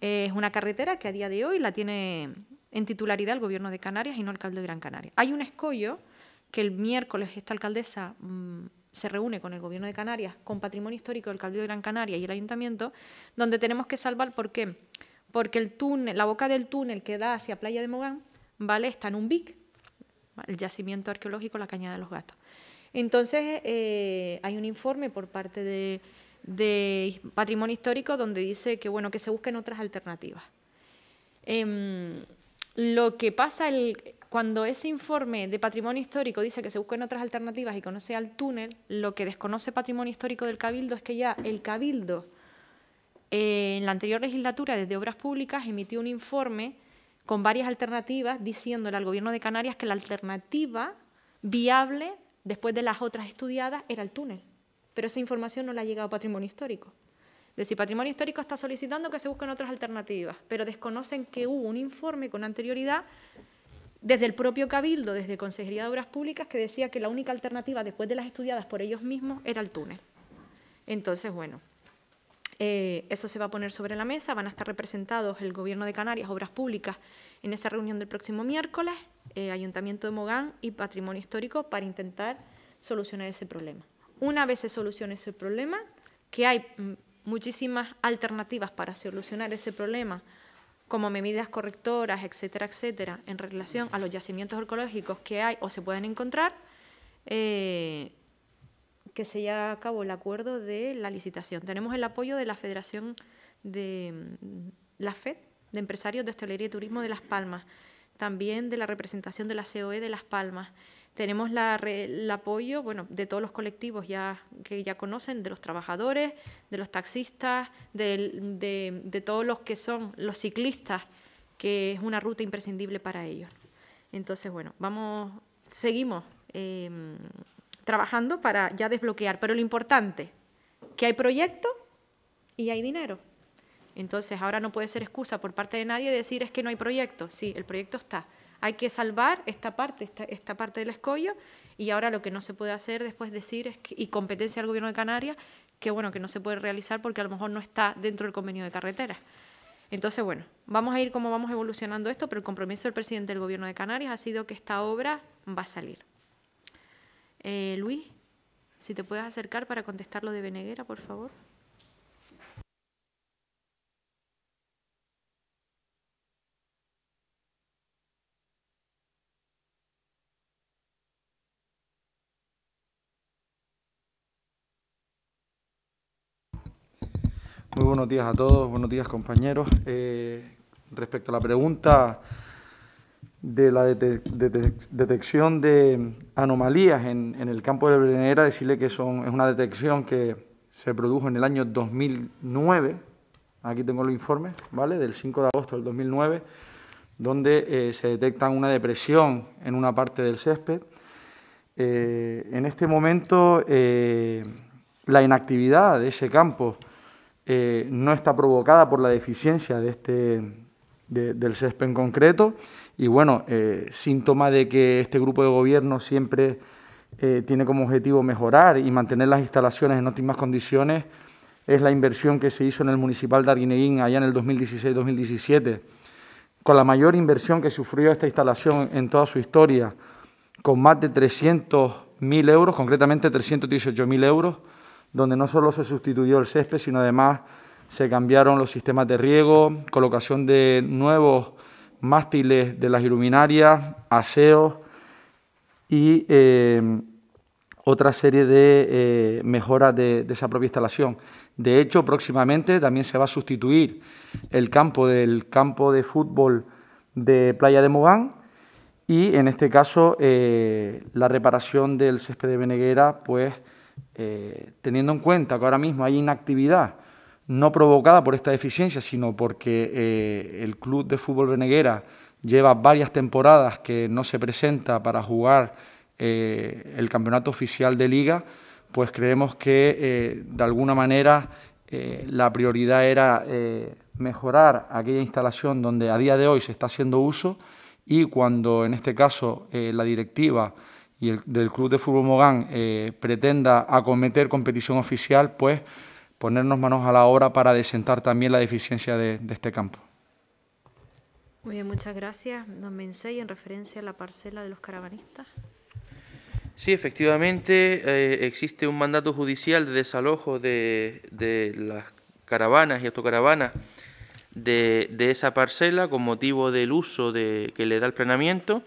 A: Es una carretera que a día de hoy la tiene en titularidad el gobierno de Canarias y no el alcalde de Gran Canaria. Hay un escollo que el miércoles esta alcaldesa mm, se reúne con el Gobierno de Canarias, con Patrimonio Histórico, del Cabildo de Gran Canaria y el Ayuntamiento, donde tenemos que salvar, ¿por qué? Porque el túnel, la boca del túnel que da hacia Playa de Mogán, ¿vale? Está en un BIC, el yacimiento arqueológico La Cañada de los Gatos. Entonces, eh, hay un informe por parte de, Patrimonio Histórico donde dice que, bueno, que se busquen otras alternativas. Em, lo que pasa, el, cuando ese informe de patrimonio histórico dice que se busquen otras alternativas y conoce no el túnel, lo que desconoce patrimonio histórico del Cabildo es que ya el Cabildo eh, en la anterior legislatura, desde Obras Públicas, emitió un informe con varias alternativas diciéndole al Gobierno de Canarias que la alternativa viable, después de las otras estudiadas, era el túnel. Pero esa información no la ha llegado a Patrimonio Histórico. Es decir, Patrimonio Histórico está solicitando que se busquen otras alternativas, pero desconocen que hubo un informe con anterioridad desde el propio Cabildo, desde Consejería de Obras Públicas, que decía que la única alternativa después de las estudiadas por ellos mismos era el túnel. Entonces, bueno, eh, eso se va a poner sobre la mesa, van a estar representados el Gobierno de Canarias, Obras Públicas, en esa reunión del próximo miércoles, eh, Ayuntamiento de Mogán y Patrimonio Histórico para intentar solucionar ese problema. Una vez se solucione ese problema, que hay mm, muchísimas alternativas para solucionar ese problema como medidas correctoras, etcétera, etcétera, en relación a los yacimientos arqueológicos que hay o se pueden encontrar, eh, que se lleve a cabo el acuerdo de la licitación. Tenemos el apoyo de la Federación de la FED, de Empresarios de Hostelería y Turismo de Las Palmas, también de la representación de la COE de Las Palmas. Tenemos el apoyo de todos los colectivos ya, que ya conocen, de los trabajadores, de los taxistas, de, todos los que son los ciclistas, que es una ruta imprescindible para ellos. Entonces, bueno, vamos, seguimos em, trabajando para ya desbloquear, pero lo importante, que hay proyecto y hay dinero. Entonces, ahora no puede ser excusa por parte de nadie decir es que no hay proyecto. Sí, el proyecto está hay que salvar esta parte, esta, parte del escollo, y ahora lo que no se puede hacer después decir es que, y competencia al Gobierno de Canarias, que bueno, que no se puede realizar porque a lo mejor no está dentro del convenio de carreteras. Entonces, bueno, vamos a ir como vamos evolucionando esto, pero el compromiso del presidente del Gobierno de Canarias ha sido que esta obra va a salir. Eh, Luis, si te puedes acercar para contestar lo de Beneguera, por favor.
H: Muy buenos días a todos, buenos días compañeros. Eh, respecto a la pregunta de la detección de anomalías en, el campo de Brenera, decirle que es una detección que se produjo en el año 2009, aquí tengo el informe, ¿vale? Del 5 de agosto del 2009, donde eh, se detecta una depresión en una parte del césped. Eh, en este momento, la inactividad de ese campo eh, no está provocada por la deficiencia de este, del césped en concreto. Y bueno, eh, síntoma de que este grupo de gobierno siempre eh, tiene como objetivo mejorar y mantener las instalaciones en óptimas condiciones es la inversión que se hizo en el municipal de Arguineguín allá en el 2016-2017, con la mayor inversión que sufrió esta instalación en toda su historia, con más de 300.000 euros, concretamente 318.000 euros, donde no solo se sustituyó el césped, sino además se cambiaron los sistemas de riego, colocación de nuevos mástiles de las iluminarias, aseos y eh, otra serie de eh, mejoras de, esa propia instalación. De hecho, próximamente también se va a sustituir el campo del campo de fútbol de Playa de Mogán y en este caso eh, la reparación del césped de Beneguera pues eh, teniendo en cuenta que ahora mismo hay inactividad, no provocada por esta deficiencia, sino porque eh, el club de fútbol Veneguera... lleva varias temporadas que no se presenta para jugar eh, el campeonato oficial de liga, pues creemos que de alguna manera la prioridad era mejorar aquella instalación donde a día de hoy se está haciendo uso y cuando en este caso la directiva y el, del Club de Fútbol Mogán eh, pretenda acometer competición oficial, pues ponernos manos a la obra para desentar también la deficiencia de, este campo.
A: Muy bien, muchas gracias, don Mensei, en referencia a la parcela de los caravanistas.
E: Sí, efectivamente, eh, existe un mandato judicial de desalojo de, las caravanas y autocaravanas de, de, esa parcela con motivo del uso de, que le da el plenamiento...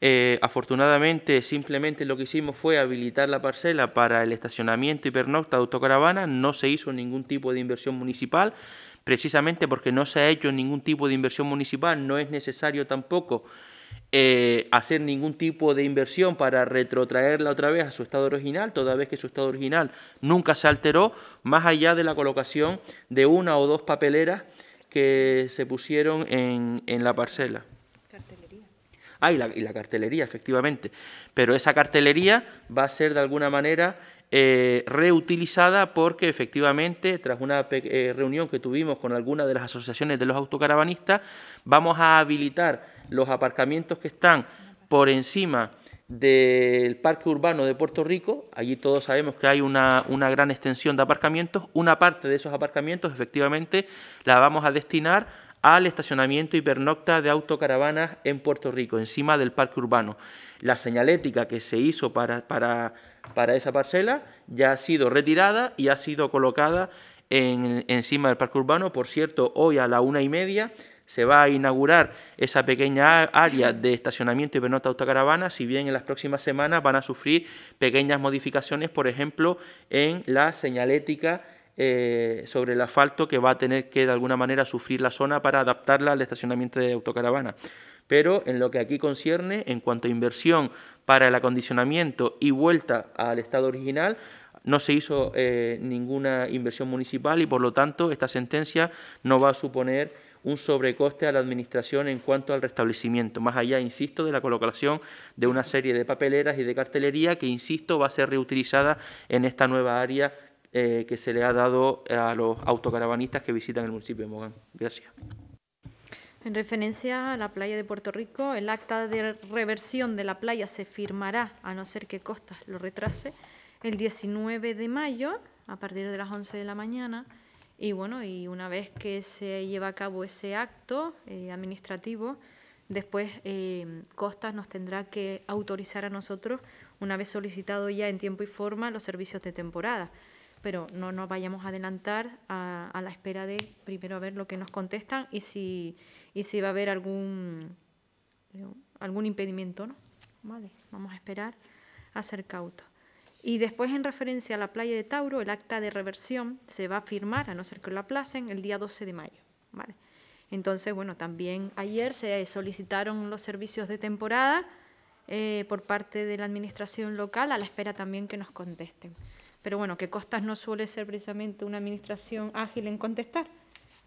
E: Eh, afortunadamente, simplemente lo que hicimos fue habilitar la parcela para el estacionamiento hipernocta de Autocaravana No se hizo ningún tipo de inversión municipal, precisamente porque no se ha hecho ningún tipo de inversión municipal. No es necesario tampoco eh, hacer ningún tipo de inversión para retrotraerla otra vez a su estado original, toda vez que su estado original nunca se alteró, más allá de la colocación de una o dos papeleras que se pusieron en la parcela. Ah, y la, cartelería, efectivamente. Pero esa cartelería va a ser de alguna manera eh, reutilizada porque efectivamente tras una eh, reunión que tuvimos con alguna de las asociaciones de los autocaravanistas vamos a habilitar los aparcamientos que están por encima del parque urbano de Puerto Rico, allí todos sabemos que hay una gran extensión de aparcamientos, una parte de esos aparcamientos efectivamente la vamos a destinar al estacionamiento hipernocta de autocaravanas en Puerto Rico, encima del parque urbano. La señalética que se hizo para, para, para esa parcela ya ha sido retirada y ha sido colocada en, encima del parque urbano. Por cierto, hoy a la una y media se va a inaugurar esa pequeña área de estacionamiento hipernocta de autocaravana, si bien en las próximas semanas van a sufrir pequeñas modificaciones, por ejemplo, en la señalética eh, sobre el asfalto que va a tener que de alguna manera sufrir la zona para adaptarla al estacionamiento de autocaravana. Pero en lo que aquí concierne, en cuanto a inversión para el acondicionamiento y vuelta al estado original, no se hizo eh, ninguna inversión municipal y por lo tanto esta sentencia no va a suponer un sobrecoste a la Administración en cuanto al restablecimiento, más allá, insisto, de la colocación de una serie de papeleras y de cartelería que, insisto, va a ser reutilizada en esta nueva área eh, que se le ha dado a los autocaravanistas que visitan el municipio de Mogán. Gracias.
A: En referencia a la playa de Puerto Rico, el acta de reversión de la playa se firmará, a no ser que Costas lo retrase, el 19 de mayo, a partir de las 11 de la mañana. Y bueno, y una vez que se lleva a cabo ese acto eh, administrativo, después eh, Costas nos tendrá que autorizar a nosotros, una vez solicitado ya en tiempo y forma, los servicios de temporada pero no nos vayamos a adelantar a, la espera de primero a ver lo que nos contestan y si, va a haber algún, eh, algún impedimento, ¿no? Vale, vamos a esperar a ser cautos. Y después, en referencia a la playa de Tauro, el acta de reversión se va a firmar, a no ser que lo aplacen, el día 12 de mayo. Entonces, bueno, también ayer se solicitaron los servicios de temporada eh, por parte de la Administración local, a la espera también que nos contesten. Pero bueno, que Costas no suele ser precisamente una administración ágil en contestar.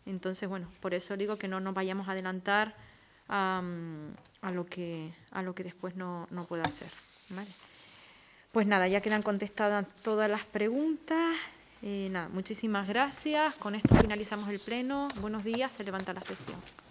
A: Entonces, bueno, por eso digo que no nos vayamos a adelantar a, lo, que, a lo que después no, no pueda hacer. Pues nada, ya quedan contestadas todas las preguntas. Eh, nada, muchísimas gracias. Con esto finalizamos el pleno. Buenos días, se levanta la sesión.